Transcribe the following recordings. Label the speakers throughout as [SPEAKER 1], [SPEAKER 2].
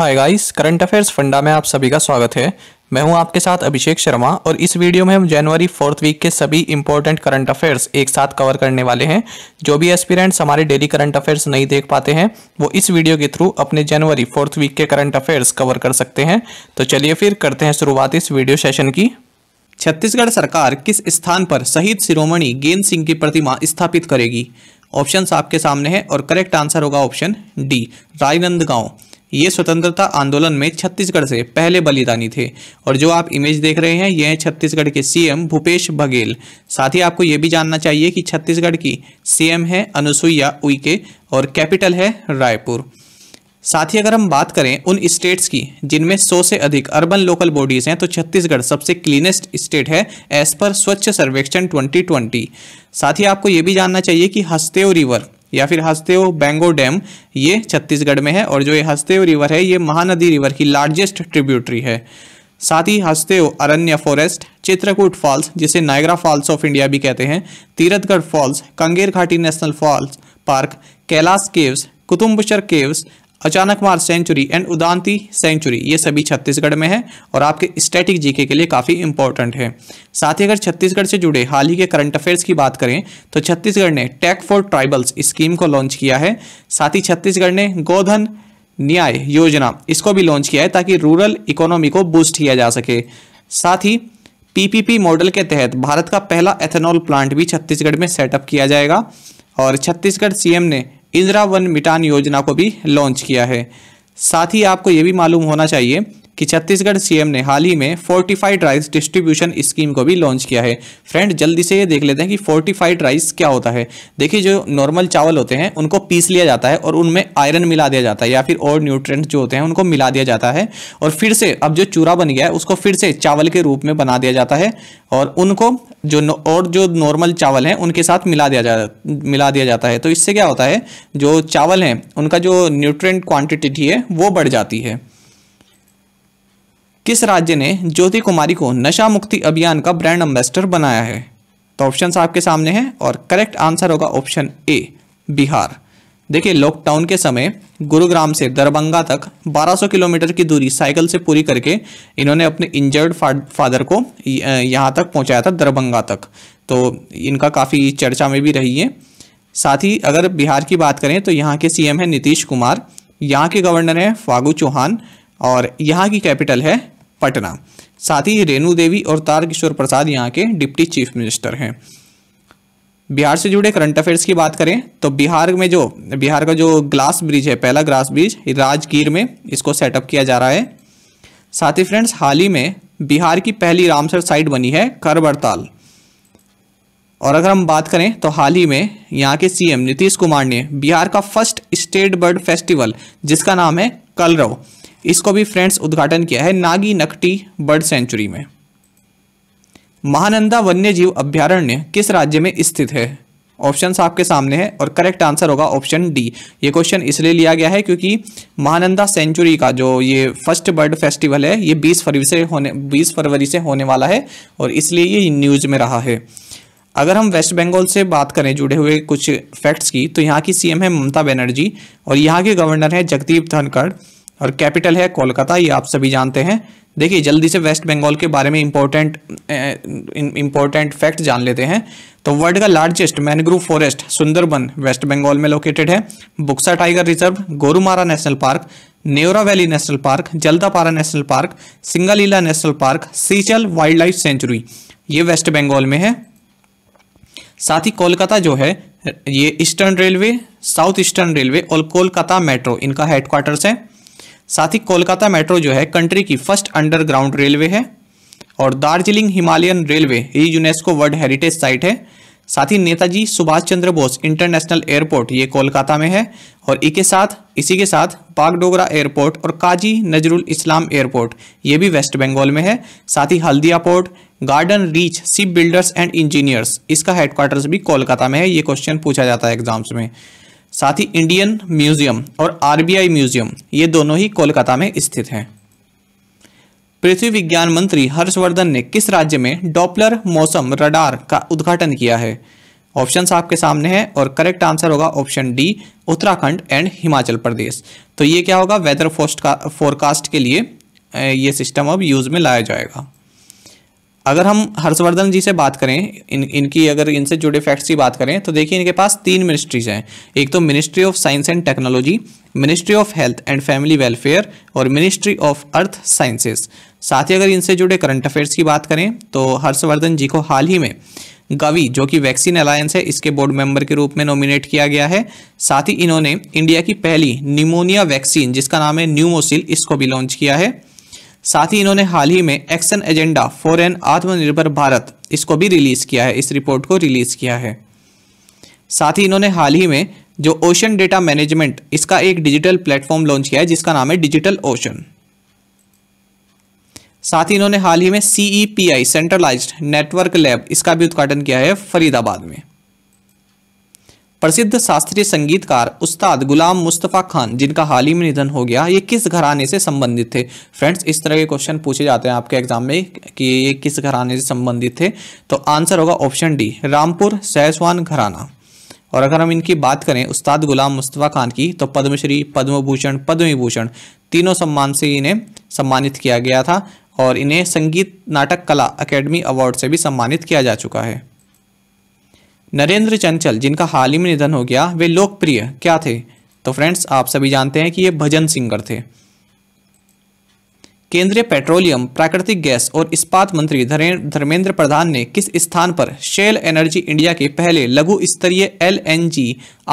[SPEAKER 1] hi guys current affairs funda में आप सभी का स्वागत है मैं हूं आपके साथ अभिषेक शर्मा और इस वीडियो में हम जनवरी फोर्थ वीक के सभी इंपॉर्टेंट करंट अफेयर्स एक साथ कवर करने वाले हैं जो भी एस्पिरेंट्स हमारे डेली करंट अफेयर्स नहीं देख पाते हैं वो इस वीडियो के थ्रू अपने जनवरी फोर्थ वीक के करंट अफेयर्स कवर कर सकते हैं तो चलिए फिर करते हैं शुरुआत इस वीडियो सेशन की छत्तीसगढ़ सरकार किस स्थान पर शहीद शिरोमणि गेंद सिंह की प्रतिमा स्थापित करेगी ऑप्शन आपके सामने है और करेक्ट आंसर होगा ऑप्शन डी रायनंदगांव ये स्वतंत्रता आंदोलन में छत्तीसगढ़ से पहले बलिदानी थे और जो आप इमेज देख रहे हैं ये हैं छत्तीसगढ़ के सीएम भूपेश बघेल साथ ही आपको ये भी जानना चाहिए कि छत्तीसगढ़ की सीएम है अनुसुईया उइके और कैपिटल है रायपुर साथ ही अगर हम बात करें उन स्टेट्स की जिनमें 100 से अधिक अर्बन लोकल बॉडीज़ हैं तो छत्तीसगढ़ सबसे क्लीनेस्ट स्टेट है एज पर स्वच्छ सर्वेक्षण 2020 साथ ही आपको ये भी जानना चाहिए कि हस्तेव रिवर या फिर हो बैंगो डैम ये छत्तीसगढ़ में है और जो ये हो रिवर है ये महानदी रिवर की लार्जेस्ट ट्रिब्यूटरी है साथ ही हो अरण्य फॉरेस्ट चित्रकूट फॉल्स जिसे नायगरा फॉल्स ऑफ इंडिया भी कहते हैं Tirathgarh falls Kanger Ghati national falls park Kailash caves Kutumbsar caves Achanakmar century and उदांती century ये सभी छत्तीसगढ़ में है और आपके स्टैटिक जीके के लिए काफ़ी इंपॉर्टेंट है साथ ही अगर छत्तीसगढ़ से जुड़े हाल ही के करंट अफेयर्स की बात करें तो छत्तीसगढ़ ने टैक फॉर ट्राइबल्स स्कीम को लॉन्च किया है साथ ही छत्तीसगढ़ ने गोधन न्याय योजना इसको भी लॉन्च किया है ताकि रूरल इकोनॉमी को बूस्ट किया जा सके साथ ही पीपीपी मॉडल के तहत भारत का पहला एथेनॉल प्लांट भी छत्तीसगढ़ में सेटअप किया जाएगा और छत्तीसगढ़ सीएम ने इंदिरा वन मिटान योजना को भी लॉन्च किया है साथ ही आपको ये भी मालूम होना चाहिए कि छत्तीसगढ़ सीएम ने हाल ही में फोर्टिफाइड राइस डिस्ट्रीब्यूशन स्कीम को भी लॉन्च किया है फ्रेंड जल्दी से ये देख लेते हैं कि फोर्टिफाइड राइस क्या होता है देखिए जो नॉर्मल चावल होते हैं उनको पीस लिया जाता है और उनमें आयरन मिला दिया जाता है या फिर और न्यूट्रेंट जो होते हैं उनको मिला दिया जाता है और फिर से अब जो चूरा बन गया है उसको फिर से चावल के रूप में बना दिया जाता है और उनको जो और जो नॉर्मल चावल हैं उनके साथ मिला दिया जा मिला दिया जाता है तो इससे क्या होता है जो चावल हैं उनका जो न्यूट्रेंट क्वांटिटी है वो बढ़ जाती है किस राज्य ने ज्योति कुमारी को नशा मुक्ति अभियान का ब्रांड एम्बेसडर बनाया है तो ऑप्शन आपके सामने हैं और करेक्ट आंसर होगा ऑप्शन ए बिहार देखिए लॉकडाउन के समय गुरुग्राम से दरभंगा तक 1200 किलोमीटर की दूरी साइकिल से पूरी करके इन्होंने अपने इंजर्ड फादर को यहाँ तक पहुँचाया था दरभंगा तक तो इनका काफ़ी चर्चा में भी रही है साथ ही अगर बिहार की बात करें तो यहाँ के सीएम हैं नीतीश कुमार यहाँ के गवर्नर हैं फागू चौहान और यहाँ की कैपिटल है पटना साथ ही रेणु देवी और तारकिशोर प्रसाद यहाँ के डिप्टी चीफ मिनिस्टर हैं बिहार से जुड़े करंट अफेयर्स की बात करें तो बिहार में जो बिहार का जो ग्लास ब्रिज है पहला ग्लास ब्रिज राजगीर में इसको सेटअप किया जा रहा है साथ ही फ्रेंड्स हाल ही में बिहार की पहली रामसर साइट बनी है करबड़ताल और अगर हम बात करें तो हाल ही में यहाँ के सीएम नीतीश कुमार ने बिहार का फर्स्ट स्टेट बर्ड फेस्टिवल जिसका नाम है कलरव इसको भी फ्रेंड्स उद्घाटन किया है नागी नकटी बर्ड सेंचुरी में महानंदा वन्य जीव अभ्यारण्य किस राज्य में स्थित है ऑप्शन आपके सामने है और करेक्ट आंसर होगा ऑप्शन डी ये क्वेश्चन इसलिए लिया गया है क्योंकि महानंदा सेंचुरी का जो ये फर्स्ट बर्ड फेस्टिवल है ये 20 फरवरी से होने 20 फरवरी से होने वाला है और इसलिए ये न्यूज़ में रहा है अगर हम वेस्ट बंगाल से बात करें जुड़े हुए कुछ फैक्ट्स की तो यहाँ की सीएम है ममता बनर्जी और यहाँ के गवर्नर हैं जगदीप धनखड़ और कैपिटल है कोलकाता ये आप सभी जानते हैं देखिए जल्दी से वेस्ट बंगाल के बारे में इम्पोर्टेंट इम्पोर्टेंट फैक्ट जान लेते हैं तो वर्ल्ड का largest mangrove forest Sundarban west Bengal में लोकेटेड है Buxa tiger reserve Gorumara national park Neora valley national park Jaldapara national park Singalila national park Senchal wildlife sanctuary ये वेस्ट बंगाल में है साथ ही कोलकाता जो है ये eastern railway south eastern railway और कोलकाता मेट्रो इनका हेडक्वार्टर्स है साथ ही कोलकाता मेट्रो जो है कंट्री की फर्स्ट अंडरग्राउंड रेलवे है और दार्जिलिंग हिमालयन रेलवे ये यूनेस्को वर्ल्ड हेरिटेज साइट है साथ ही नेताजी सुभाष चंद्र बोस इंटरनेशनल एयरपोर्ट ये कोलकाता में है और इसके साथ इसी के साथ बागडोगरा एयरपोर्ट और काजी नजरुल इस्लाम एयरपोर्ट ये भी वेस्ट बंगाल में है साथ ही Haldia port garden reach ship builders and engineers इसका हेडक्वार्टर्स भी कोलकाता में है ये क्वेश्चन पूछा जाता है एग्जाम्स में साथ ही इंडियन म्यूजियम और आरबीआई म्यूजियम ये दोनों ही कोलकाता में स्थित हैं पृथ्वी विज्ञान मंत्री हर्षवर्धन ने किस राज्य में डॉपलर मौसम रडार का उद्घाटन किया है ऑप्शन आपके सामने हैं और करेक्ट आंसर होगा option D Uttarakhand and Himachal Pradesh तो ये क्या होगा वेदर फोस्ट का फोरकास्ट के लिए ये सिस्टम अब यूज़ में लाया जाएगा अगर हम हर्षवर्धन जी से बात करें इन इनकी अगर इनसे जुड़े फैक्ट्स की बात करें तो देखिए इनके पास तीन मिनिस्ट्रीज हैं एक तो ministry of science and technology ministry of health and family welfare और मिनिस्ट्री ऑफ अर्थ साइंसेस साथ ही अगर इनसे जुड़े करंट अफेयर्स की बात करें तो हर्षवर्धन जी को हाल ही में गवी जो कि वैक्सीन अलायंस है इसके बोर्ड मेंबर के रूप में नॉमिनेट किया गया है साथ ही इन्होंने इंडिया की पहली निमोनिया वैक्सीन जिसका नाम है न्यूमोसिल इसको भी लॉन्च किया है साथ ही इन्होंने हाल ही में एक्शन एजेंडा फॉर एन आत्मनिर्भर भारत इसको भी रिलीज़ किया है इस रिपोर्ट को रिलीज़ किया है साथ ही इन्होंने हाल ही में जो ओशन डेटा मैनेजमेंट इसका एक डिजिटल प्लेटफॉर्म लॉन्च किया है जिसका नाम है डिजिटल ओशन साथ ही इन्होंने हाल ही में सीईपीआई सेंट्रलाइज्ड नेटवर्क लैब इसका भी उद्घाटन किया है फरीदाबाद में प्रसिद्ध शास्त्रीय संगीतकार उस्ताद गुलाम मुस्तफ़ा खान जिनका हाल ही में निधन हो गया ये किस घराने से संबंधित थे फ्रेंड्स इस तरह के क्वेश्चन पूछे जाते हैं आपके एग्जाम में कि ये किस घराने से संबंधित थे तो आंसर होगा ऑप्शन डी रामपुर सहसवान घराना और अगर हम इनकी बात करें उस्ताद गुलाम मुस्तफ़ा खान की तो पद्मश्री पद्म भूषण पद्म विभूषण तीनों सम्मान से इन्हें सम्मानित किया गया था और इन्हें संगीत नाटक कला अकेडमी अवार्ड से भी सम्मानित किया जा चुका है नरेंद्र चंचल जिनका हाल ही में निधन हो गया वे लोकप्रिय क्या थे तो फ्रेंड्स आप सभी जानते हैं कि ये भजन सिंगर थे केंद्रीय पेट्रोलियम प्राकृतिक गैस और इस्पात मंत्री धर्मेंद्र प्रधान ने किस स्थान पर शेल एनर्जी इंडिया के पहले लघु स्तरीय एलएनजी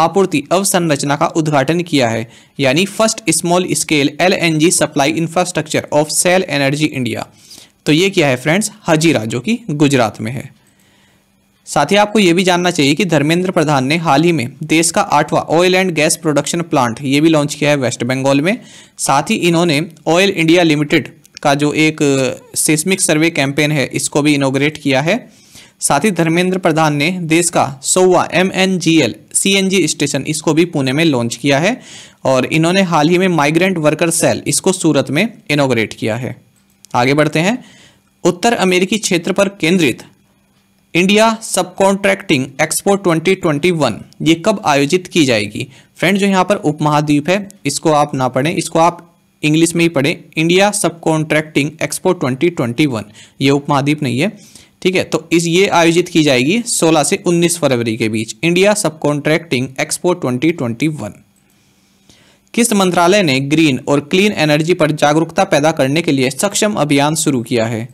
[SPEAKER 1] आपूर्ति अवसंरचना का उद्घाटन किया है यानी first small scale LNG supply infrastructure of Shell energy India तो ये क्या है फ्रेंड्स हजीरा जो कि गुजरात में है साथ ही आपको ये भी जानना चाहिए कि धर्मेंद्र प्रधान ने हाल ही में देश का आठवां oil and gas production plant ये भी लॉन्च किया है वेस्ट बंगाल में साथ ही इन्होंने ऑयल इंडिया लिमिटेड का जो एक सेस्मिक सर्वे कैंपेन है इसको भी इनोग्रेट किया है साथ ही धर्मेंद्र प्रधान ने देश का सौवा M N G L C N G station इसको भी पुणे में लॉन्च किया है और इन्होंने हाल ही में माइग्रेंट वर्कर सेल इसको सूरत में इनोग्रेट किया है आगे बढ़ते हैं उत्तर अमेरिकी क्षेत्र पर केंद्रित इंडिया सब कॉन्ट्रैक्टिंग एक्सपो 2021 ये कब आयोजित की जाएगी फ्रेंड जो यहाँ पर उपमहाद्वीप है इसको आप ना पढ़ें इसको आप इंग्लिश में ही पढ़ें इंडिया सब कॉन्ट्रैक्टिंग एक्सपो 2021 ये उपमहाद्वीप नहीं है ठीक है तो इस ये आयोजित की जाएगी 16 से 19 फरवरी के बीच India subcontracting expo one किस मंत्रालय ने ग्रीन और क्लीन एनर्जी पर जागरूकता पैदा करने के लिए सक्षम अभियान शुरू किया है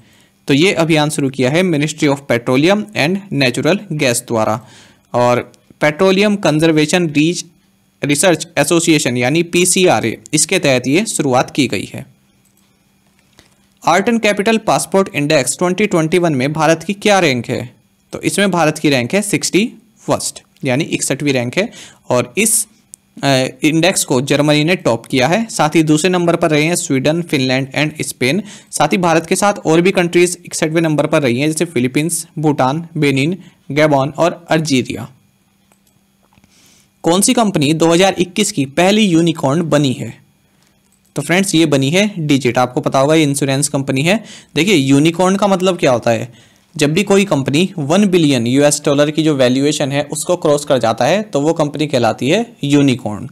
[SPEAKER 1] तो ये अभियान शुरू किया है ministry of petroleum and natural gas द्वारा और petroleum conservation reach research association यानी पीसीआरए इसके तहत ये शुरुआत की गई है art and capital passport index 2021 में भारत की क्या रैंक है तो इसमें भारत की रैंक है सिक्सटी फर्स्ट यानी इकसठवीं रैंक है और इस इंडेक्स को जर्मनी ने टॉप किया है साथ ही दूसरे नंबर पर रहे हैं स्वीडन फिनलैंड एंड स्पेन साथ ही भारत के साथ और भी कंट्रीज इकसठवें नंबर पर रही हैं जैसे फिलीपींस भूटान बेनिन गैबॉन और अर्जीरिया कौन सी कंपनी 2021 की पहली यूनिकॉर्न बनी है तो फ्रेंड्स ये बनी है डिजिट आपको पता होगा ये इंश्योरेंस कंपनी है देखिए यूनिकॉर्न का मतलब क्या होता है जब भी कोई company one billion US dollar की जो वैल्यूएशन है उसको क्रॉस कर जाता है तो वो कंपनी कहलाती है यूनिकॉर्न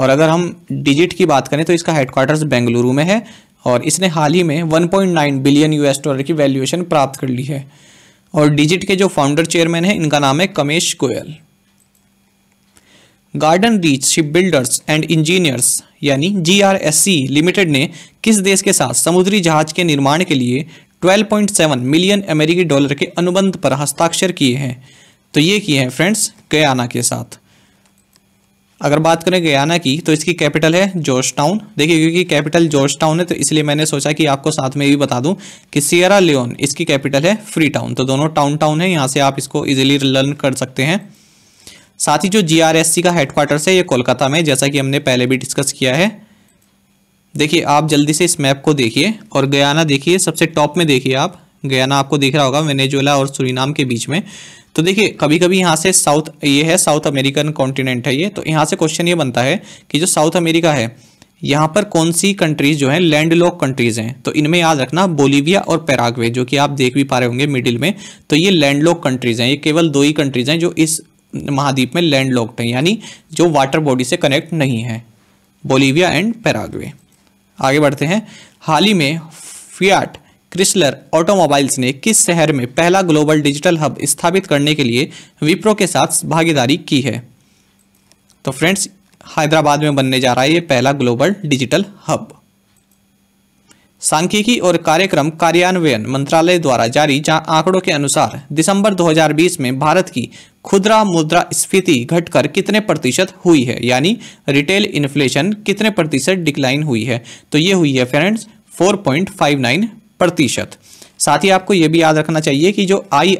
[SPEAKER 1] और अगर हम डिजिट की बात करें तो इसका हेडक्वार्टर्स बेंगलुरु में है और इसने हाल ही में 1.9 बिलियन यूएस डॉलर की वैल्यूएशन प्राप्त कर ली है और डिजिट के जो फाउंडर चेयरमैन हैं इनका नाम है Kamesh Goyal Garden reach ship builders and engineers यानी जी लिमिटेड ने किस देश के साथ समुद्री जहाज के निर्माण के लिए 12.7 मिलियन अमेरिकी डॉलर के अनुबंध पर हस्ताक्षर किए हैं तो ये किए हैं फ्रेंड्स गयाना के साथ अगर बात करें गयाना की तो इसकी कैपिटल है जॉर्ज टाउन देखिए क्योंकि कैपिटल जॉर्ज टाउन है तो इसलिए मैंने सोचा कि आपको साथ में ये भी बता दूं कि सियरा लियोन इसकी कैपिटल है फ्री टाउन तो दोनों टाउन टाउन है यहाँ से आप इसको इजीली लर्न कर सकते हैं साथ ही जो जी का हेडक्वार्टर्स है ये कोलकाता में जैसा कि हमने पहले भी डिस्कस किया है देखिए आप जल्दी से इस मैप को देखिए और गयाना देखिए सबसे टॉप में देखिए आप गयाना आपको दिख रहा होगा वेनेजुएला और सुरीनाम के बीच में तो देखिए कभी कभी यहाँ से साउथ ये है साउथ अमेरिकन कॉन्टिनेंट है ये तो यहाँ से क्वेश्चन ये बनता है कि जो साउथ अमेरिका है यहाँ पर कौन सी कंट्रीज जो हैं लैंड लॉक कंट्रीज हैं तो इनमें याद रखना बोलीविया और पैराग्वे जो कि आप देख भी पा रहे होंगे मिडिल में तो ये लैंड लॉक कंट्रीज हैं ये केवल दो ही कंट्रीज हैं जो इस महाद्वीप में लैंड लॉकड हैं यानी जो वाटर बॉडी से कनेक्ट नहीं है बोलीविया एंड पैराग्वे आगे बढ़ते हैं हाल ही में फियाट क्रिस्लर ऑटोमोबाइल्स ने किस शहर में पहला ग्लोबल डिजिटल हब स्थापित करने के लिए विप्रो के साथ भागीदारी की है तो फ्रेंड्स हैदराबाद में बनने जा रहा है ये पहला ग्लोबल डिजिटल हब सांख्यिकी और कार्यक्रम कार्यान्वयन मंत्रालय द्वारा जारी जहां आंकड़ों के अनुसार दिसंबर 2020 में भारत की खुदरा मुद्रा स्फीति घटकर कितने प्रतिशत हुई है यानी रिटेल इन्फ्लेशन कितने प्रतिशत डिक्लाइन हुई है तो ये हुई है फ्रेंड्स 4.59 प्रतिशत साथ ही आपको ये भी याद रखना चाहिए कि जो आई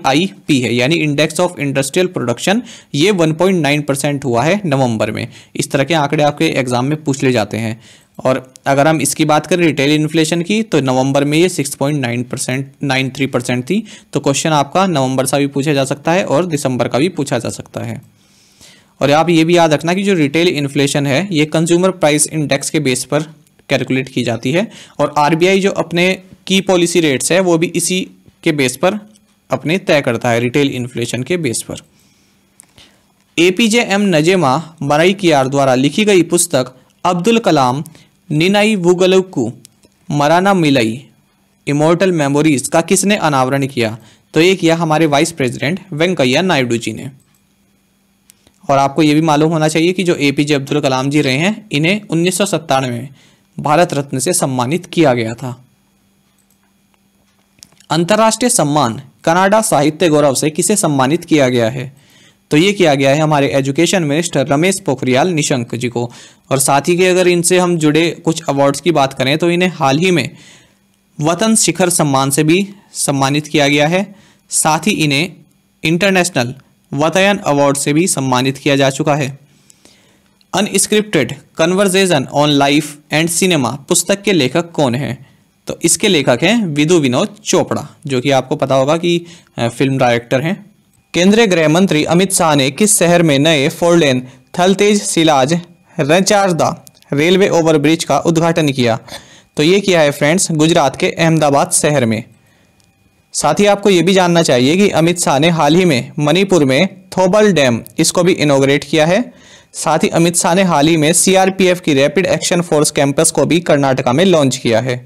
[SPEAKER 1] है यानी इंडेक्स ऑफ इंडस्ट्रियल प्रोडक्शन ये 1.9 परसेंट हुआ है नवंबर में इस तरह के आंकड़े आपके एग्जाम में पूछ ले जाते हैं और अगर हम इसकी बात करें रिटेल इन्फ्लेशन की तो नवंबर में ये 6.9 परसेंट नाइन थ्री परसेंट थी तो क्वेश्चन आपका नवंबर सा भी पूछा जा सकता है और दिसंबर का भी पूछा जा सकता है और आप ये भी याद रखना कि जो रिटेल इन्फ्लेशन है ये कंज्यूमर प्राइस इंडेक्स के बेस पर कैलकुलेट की जाती है और आर जो अपने की पॉलिसी रेट्स है वो भी इसी के बेस पर अपने तय करता है रिटेल इन्फ्लेशन के बेस पर ए पी जे एम नजेमा मराई की द्वारा लिखी गई पुस्तक अब्दुल कलाम निनाई वुगलुकू मराना मिलई इमोर्टल मेमोरीज का किसने अनावरण किया तो ये किया हमारे वाइस प्रेसिडेंट वेंकैया नायडू जी ने और आपको ये भी मालूम होना चाहिए कि जो ए पी जे अब्दुल कलाम जी रहे हैं इन्हें उन्नीस में भारत रत्न से सम्मानित किया गया था अंतर्राष्ट्रीय सम्मान कनाडा साहित्य गौरव से किसे सम्मानित किया गया है तो ये किया गया है हमारे एजुकेशन मिनिस्टर रमेश पोखरियाल निशंक जी को और साथ ही के अगर इनसे हम जुड़े कुछ अवार्ड्स की बात करें तो इन्हें हाल ही में वतन शिखर सम्मान से भी सम्मानित किया गया है साथ ही इन्हें इंटरनेशनल वतयन अवार्ड से भी सम्मानित किया जा चुका है unscripted conversation on life and cinema पुस्तक के लेखक कौन हैं तो इसके लेखक हैं विदु विनोद चोपड़ा जो कि आपको पता होगा कि फिल्म डायरेक्टर हैं केंद्रीय गृह मंत्री अमित शाह ने किस शहर में नए four lane Thaltej Shilaj Racharda railway overbridge का उद्घाटन किया तो ये किया है फ्रेंड्स गुजरात के अहमदाबाद शहर में साथ ही आपको ये भी जानना चाहिए कि अमित शाह ने हाल ही में मणिपुर में थोबल डैम इसको भी इनोग्रेट किया है साथ ही अमित शाह ने हाल ही में सीआरपीएफ की रैपिड एक्शन फोर्स कैंपस को भी कर्नाटका में लॉन्च किया है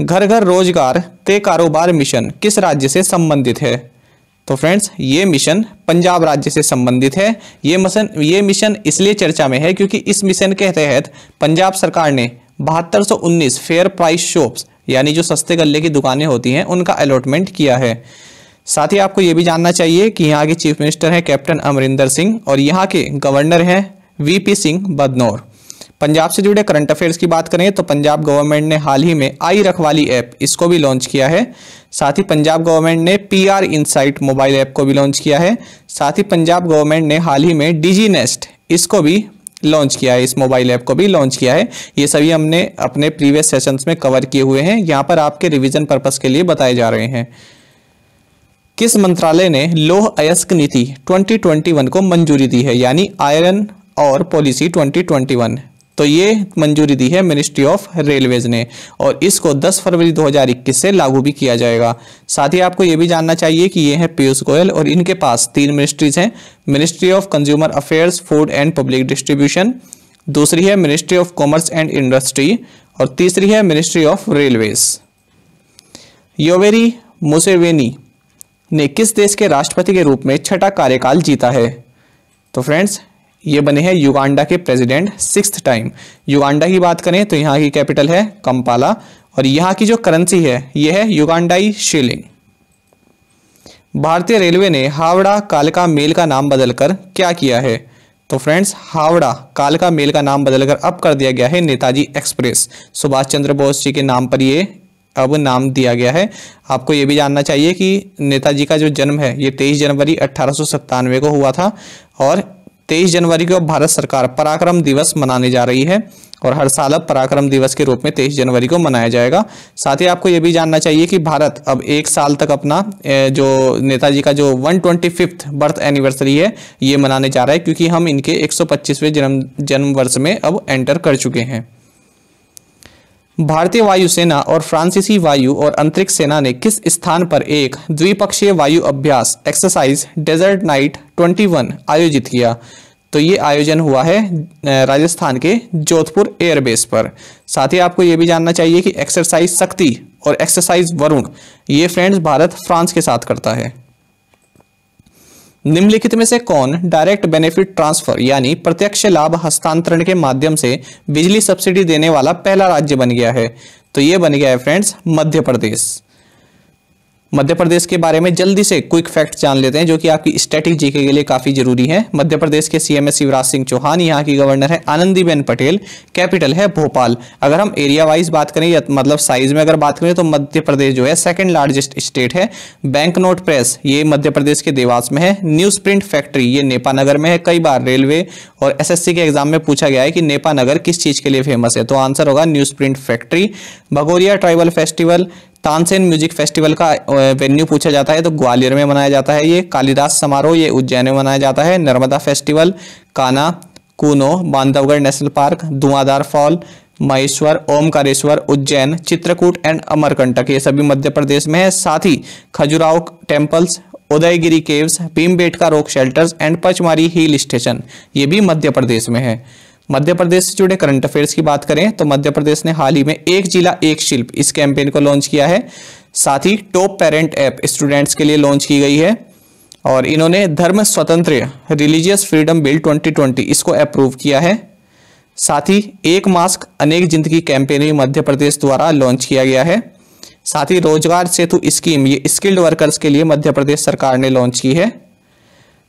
[SPEAKER 1] घर घर रोजगार ते कारोबार मिशन किस राज्य से संबंधित है तो फ्रेंड्स ये मिशन पंजाब राज्य से संबंधित है ये मिशन ये मिशन इसलिए चर्चा में है क्योंकि इस मिशन के तहत पंजाब सरकार ने बहत्तर फेयर प्राइस शॉप्स यानी जो सस्ते गले की दुकानें होती हैं उनका अलॉटमेंट किया है साथ ही आपको ये भी जानना चाहिए कि यहाँ के चीफ मिनिस्टर हैं कैप्टन अमरिंदर सिंह और यहाँ के गवर्नर हैं वीपी सिंह बदनौर पंजाब से जुड़े करंट अफेयर्स की बात करें तो पंजाब गवर्नमेंट ने हाल ही में आई रखवाली ऐप इसको भी लॉन्च किया है साथ ही पंजाब गवर्नमेंट ने P R insight mobile app को भी लॉन्च किया है साथ ही पंजाब गवर्नमेंट ने हाल ही में डिजी नेस्ट इसको भी लॉन्च किया है इस मोबाइल ऐप को भी लॉन्च किया है ये सभी हमने अपने प्रीवियस सेशंस में कवर किए हुए हैं यहाँ पर आपके रिविजन पर्पज के लिए बताए जा रहे हैं किस मंत्रालय ने लोह अयस्क नीति 2021 को मंजूरी दी है यानी आयरन और पॉलिसी 2021 तो ये मंजूरी दी है मिनिस्ट्री ऑफ रेलवेज ने और इसको 10 फरवरी 2021 से लागू भी किया जाएगा साथ ही आपको ये भी जानना चाहिए कि ये है पीयूष गोयल और इनके पास तीन मिनिस्ट्रीज हैं ministry of consumer affairs food and public distribution दूसरी है ministry of commerce and industry और तीसरी है ministry of railways Yoweri Museveni ने किस देश के राष्ट्रपति के रूप में छठा कार्यकाल जीता है तो फ्रेंड्स ये बने हैं युगांडा के प्रेसिडेंट सिक्स टाइम युगांडा की बात करें तो यहाँ की कैपिटल है कंपाला और यहाँ की जो करेंसी है यह है युगांडाई शिलिंग भारतीय रेलवे ने हावड़ा कालका मेल का नाम बदलकर क्या किया है तो फ्रेंड्स हावड़ा कालका मेल का नाम बदलकर अब कर दिया गया है नेताजी एक्सप्रेस सुभाष चंद्र बोस जी के नाम पर ये अब नाम दिया गया है आपको ये भी जानना चाहिए कि नेताजी का जो जन्म है ये 23 जनवरी अट्ठारह को हुआ था और तेईस जनवरी को भारत सरकार पराक्रम दिवस मनाने जा रही है और हर साल अब पराक्रम दिवस के रूप में तेईस जनवरी को मनाया जाएगा साथ ही आपको ये भी जानना चाहिए कि भारत अब एक साल तक अपना जो नेताजी का जो one twenty fifth birth anniversary है ये मनाने जा रहा है क्योंकि हम इनके एक सौ पच्चीसवें जन्म जन्म वर्ष में अब एंटर कर चुके हैं भारतीय वायुसेना और फ्रांसीसी वायु और अंतरिक्ष सेना ने किस स्थान पर एक द्विपक्षीय वायु अभ्यास एक्सरसाइज डेजर्ट नाइट 21 आयोजित किया तो ये आयोजन हुआ है राजस्थान के जोधपुर एयरबेस पर साथ ही आपको ये भी जानना चाहिए कि एक्सरसाइज शक्ति और एक्सरसाइज वरुण ये फ्रेंड्स भारत फ्रांस के साथ करता है निम्नलिखित में से कौन डायरेक्ट बेनिफिट ट्रांसफर यानी प्रत्यक्ष लाभ हस्तांतरण के माध्यम से बिजली सब्सिडी देने वाला पहला राज्य बन गया है तो ये बन गया है फ्रेंड्स मध्य प्रदेश मध्य प्रदेश के बारे में जल्दी से क्विक फैक्ट जान लेते हैं जो कि आपकी स्टैटिक जीके के लिए काफ़ी जरूरी है मध्य प्रदेश के सीएम शिवराज सिंह चौहान यहाँ की गवर्नर है आनंदीबेन पटेल कैपिटल है भोपाल अगर हम एरिया वाइज बात करें या मतलब साइज में अगर बात करें तो मध्य प्रदेश जो है सेकेंड लार्जेस्ट स्टेट है बैंक नोट प्रेस ये मध्य प्रदेश के देवास में है न्यूज प्रिंट फैक्ट्री ये नेपानगर में है कई बार रेलवे और एस के एग्जाम में पूछा गया है कि नेपानगर किस चीज़ के लिए फेमस है तो आंसर होगा news print factory Bhagoria tribal festival Tansen music festival का वेन्यू पूछा जाता है तो ग्वालियर में मनाया जाता है ये कालिदास समारोह ये उज्जैन में मनाया जाता है Narmada festival Kanha Kuno Bandhavgarh national park Dhuandhar fall Maheshwar Omkareshwar Ujjain Chitrakoot and Amarkantak ये सभी मध्य प्रदेश में है साथ ही Khajuraho temples Udayagiri caves Bhimbetka rock shelters and Pachmarhi hill station ये भी मध्य प्रदेश में है मध्य प्रदेश से जुड़े करंट अफेयर्स की बात करें तो मध्य प्रदेश ने हाल ही में एक जिला एक शिल्प इस कैंपेन को लॉन्च किया है साथ ही टॉप पेरेंट ऐप स्टूडेंट्स के लिए लॉन्च की गई है और इन्होंने धर्म स्वतंत्र रिलीजियस फ्रीडम बिल 2020 इसको अप्रूव किया है साथ ही एक मास्क अनेक जिंदगी कैंपेन भी मध्य प्रदेश द्वारा लॉन्च किया गया है साथ ही रोजगार सेतु स्कीम ये स्किल्ड वर्कर्स के लिए मध्य प्रदेश सरकार ने लॉन्च की है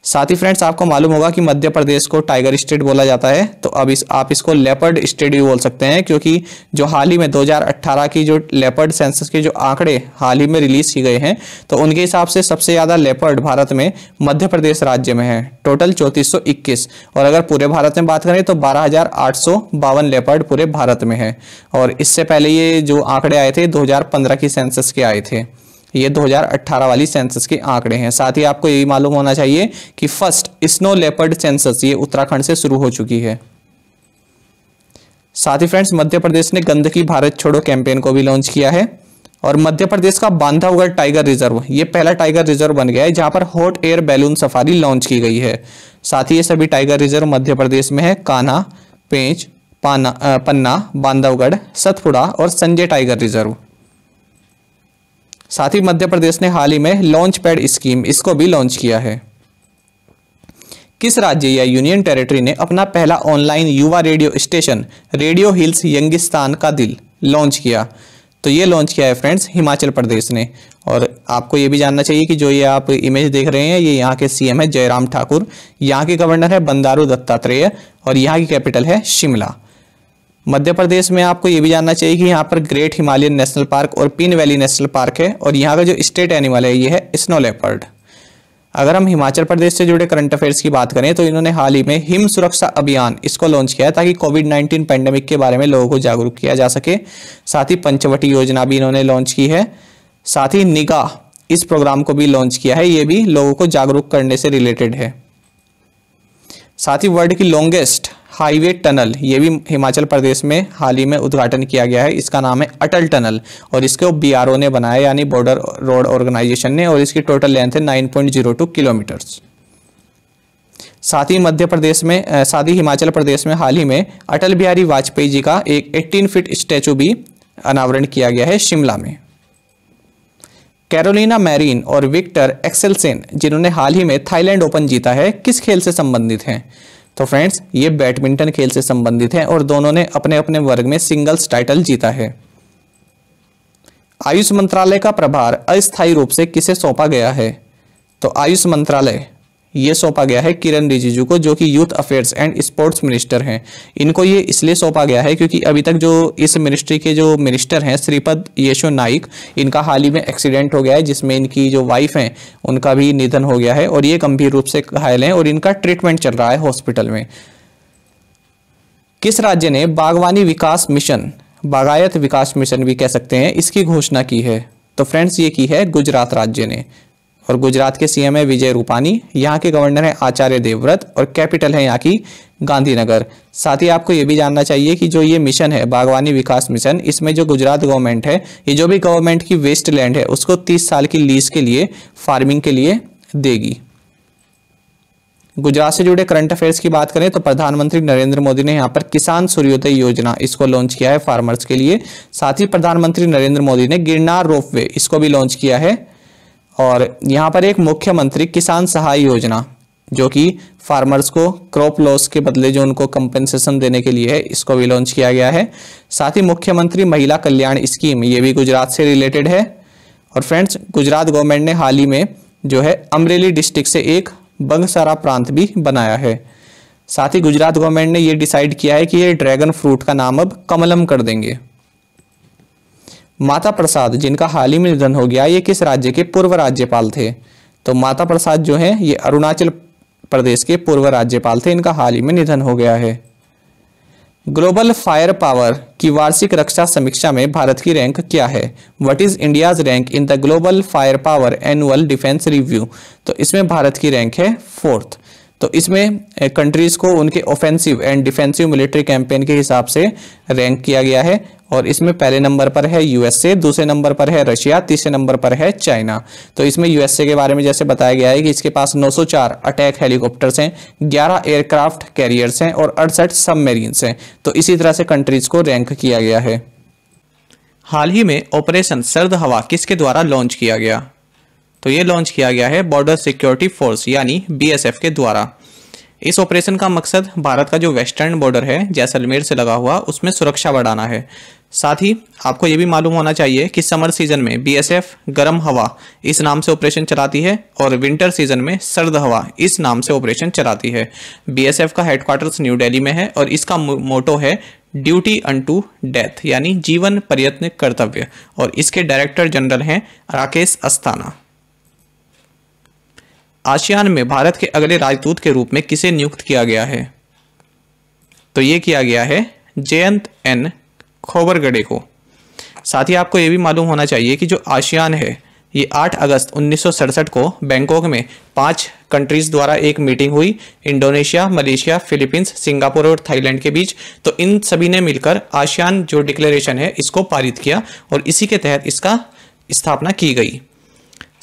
[SPEAKER 1] साथ ही फ्रेंड्स आपको मालूम होगा कि मध्य प्रदेश को टाइगर स्टेट बोला जाता है तो अब इस आप इसको लेपर्ड स्टेट भी बोल सकते हैं क्योंकि जो हाल ही में 2018 की जो लेपर्ड सेंसस के जो आंकड़े हाल ही में रिलीज किए गए हैं तो उनके हिसाब से सबसे ज़्यादा लेपर्ड भारत में मध्य प्रदेश राज्य में है टोटल चौंतीस और अगर पूरे भारत में बात करें तो बारह लेपर्ड पूरे भारत में है और इससे पहले ये जो आंकड़े आए थे दो की सेंसस के आए थे ये 2018 वाली सेंसस के आंकड़े हैं साथ ही आपको यही मालूम होना चाहिए कि फर्स्ट स्नो लेपर्ड सेंसस ये उत्तराखंड से शुरू हो चुकी है साथ ही फ्रेंड्स मध्य प्रदेश ने गंदगी भारत छोड़ो कैंपेन को भी लॉन्च किया है और मध्य प्रदेश का बांधवगढ़ टाइगर रिजर्व ये पहला टाइगर रिजर्व बन गया है जहां पर hot air balloon safari launch की गई है साथ ही ये सभी टाइगर रिजर्व मध्य प्रदेश में है काना पेंच पाना पन्ना बांधवगढ़ सतपुड़ा और संजय टाइगर रिजर्व साथ ही मध्य प्रदेश ने हाल ही में लॉन्च पैड स्कीम इसको भी लॉन्च किया है किस राज्य या यूनियन टेरिटरी ने अपना पहला ऑनलाइन युवा radio station radio hills Youngistan का दिल लॉन्च किया तो ये लॉन्च किया है फ्रेंड्स हिमाचल प्रदेश ने और आपको ये भी जानना चाहिए कि जो ये आप इमेज देख रहे हैं ये यहाँ के सीएम है जयराम ठाकुर यहाँ के गवर्नर है बंदारू दत्तात्रेय और यहाँ की कैपिटल है शिमला मध्य प्रदेश में आपको ये भी जानना चाहिए कि यहाँ पर ग्रेट हिमालयन नेशनल पार्क और पिन वैली नेशनल पार्क है और यहाँ का जो स्टेट एनिमल है ये है स्नो लेपर्ड अगर हम हिमाचल प्रदेश से जुड़े करंट अफेयर्स की बात करें तो इन्होंने हाल ही में हिम सुरक्षा अभियान इसको लॉन्च किया है ताकि कोविड 19 पैंडेमिक के बारे में लोगों को जागरूक किया जा सके साथ ही पंचवटी योजना भी इन्होंने लॉन्च की है साथ ही निगा इस प्रोग्राम को भी लॉन्च किया है ये भी लोगों को जागरूक करने से रिलेटेड है साथ ही वर्ल्ड की लॉन्गेस्ट हाईवे टनल ये भी हिमाचल प्रदेश में हाल ही में उद्घाटन किया गया है इसका नाम है अटल टनल और इसको बी आर ने बनाया यानी बॉर्डर रोड ऑर्गेनाइजेशन ने और इसकी टोटल लेंथ है नाइन किलोमीटर्स साथ ही मध्य प्रदेश में साथ ही हिमाचल प्रदेश में हाल ही में अटल बिहारी वाजपेयी जी का एक एट्टीन फिट स्टैचू भी अनावरण किया गया है शिमला में कैरोलिना मैरिन और विक्टर एक्सेलसेन जिन्होंने हाल ही में थाईलैंड ओपन जीता है किस खेल से संबंधित हैं तो फ्रेंड्स ये बैडमिंटन खेल से संबंधित हैं और दोनों ने अपने अपने वर्ग में सिंगल्स टाइटल जीता है आयुष मंत्रालय का प्रभार अस्थायी रूप से किसे सौंपा गया है तो आयुष मंत्रालय ये सौंपा गया है किरण रिजिजू को जो कि youth affairs and sports minister हैं इनको ये इसलिए सौंपा गया है क्योंकि अभी तक जो इस मिनिस्ट्री के जो मिनिस्टर हैं श्रीपद येशो नाइक इनका हाल ही में एक्सीडेंट हो गया है जिसमें इनकी जो वाइफ हैं उनका भी निधन हो गया है और ये गंभीर रूप से घायल हैं और इनका ट्रीटमेंट चल रहा है हॉस्पिटल में किस राज्य ने बागवानी विकास मिशन बागायत विकास मिशन भी कह सकते हैं इसकी घोषणा की है तो फ्रेंड्स ये की है गुजरात राज्य ने और गुजरात के सीएम है विजय रूपानी यहाँ के गवर्नर हैं आचार्य देवव्रत और कैपिटल है यहाँ की गांधीनगर साथ ही आपको ये भी जानना चाहिए कि जो ये मिशन है बागवानी विकास मिशन इसमें जो गुजरात गवर्नमेंट है ये जो भी गवर्नमेंट की वेस्ट लैंड है उसको तीस साल की लीज के लिए फार्मिंग के लिए देगी गुजरात से जुड़े करंट अफेयर्स की बात करें तो प्रधानमंत्री नरेंद्र मोदी ने यहाँ पर किसान सूर्योदय योजना इसको लॉन्च किया है फार्मर्स के लिए साथ ही प्रधानमंत्री नरेंद्र मोदी ने गिरनार रोप इसको भी लॉन्च किया है और यहाँ पर एक मुख्यमंत्री किसान सहाय योजना जो कि फार्मर्स को क्रॉप लॉस के बदले जो उनको कंपेंसेशन देने के लिए है इसको भी लॉन्च किया गया है साथ ही मुख्यमंत्री महिला कल्याण स्कीम ये भी गुजरात से रिलेटेड है और फ्रेंड्स गुजरात गवर्नमेंट ने हाल ही में जो है अमरेली डिस्ट्रिक्ट से एक बंगसारा प्रांत भी बनाया है साथ ही गुजरात गवर्नमेंट ने ये डिसाइड किया है कि ये ड्रैगन फ्रूट का नाम अब कमलम कर देंगे माता प्रसाद जिनका हाल ही में निधन हो गया ये किस राज्य के पूर्व राज्यपाल थे तो माता प्रसाद जो हैं ये अरुणाचल प्रदेश के पूर्व राज्यपाल थे इनका हाल ही में निधन हो गया है ग्लोबल फायर पावर की वार्षिक रक्षा समीक्षा में भारत की रैंक क्या है what is India's rank in the global firepower annual defence review तो इसमें भारत की रैंक है फोर्थ तो इसमें कंट्रीज़ को उनके offensive and defensive military campaign के हिसाब से रैंक किया गया है और इसमें पहले नंबर पर है यूएसए दूसरे नंबर पर है रशिया तीसरे नंबर पर है चाइना तो इसमें यूएसए के बारे में जैसे बताया गया है कि इसके पास 904 अटैक हेलीकॉप्टर्स हैं 11 एयरक्राफ्ट कैरियर्स हैं और अड़सठ सब हैं तो इसी तरह से कंट्रीज़ को रैंक किया गया है हाल ही में ऑपरेशन सर्द हवा किसके द्वारा लॉन्च किया गया तो ये लॉन्च किया गया है बॉर्डर सिक्योरिटी फोर्स यानी बीएसएफ के द्वारा इस ऑपरेशन का मकसद भारत का जो वेस्टर्न बॉर्डर है जैसलमेर से लगा हुआ उसमें सुरक्षा बढ़ाना है साथ ही आपको ये भी मालूम होना चाहिए कि समर सीजन में बीएसएफ गर्म हवा इस नाम से ऑपरेशन चलाती है और विंटर सीजन में सर्द हवा इस नाम से ऑपरेशन चलाती है बीएसएफ का हेडक्वार्टर्स न्यू दिल्ली में है और इसका मोटो है ड्यूटी अन टू डेथ यानी जीवन प्रयत्न कर्तव्य और इसके डायरेक्टर जनरल हैं राकेश अस्थाना आसियान में भारत के अगले राजदूत के रूप में किसे नियुक्त किया गया है तो ये किया गया है जयंत एन खोबरगड़े को साथ ही आपको ये भी मालूम होना चाहिए कि जो आसियान है ये 8 अगस्त उन्नीस को बैंकॉक में पांच कंट्रीज़ द्वारा एक मीटिंग हुई इंडोनेशिया मलेशिया फिलीपींस सिंगापुर और थाईलैंड के बीच तो इन सभी ने मिलकर आसियान जो डिक्लेरेशन है इसको पारित किया और इसी के तहत इसका स्थापना की गई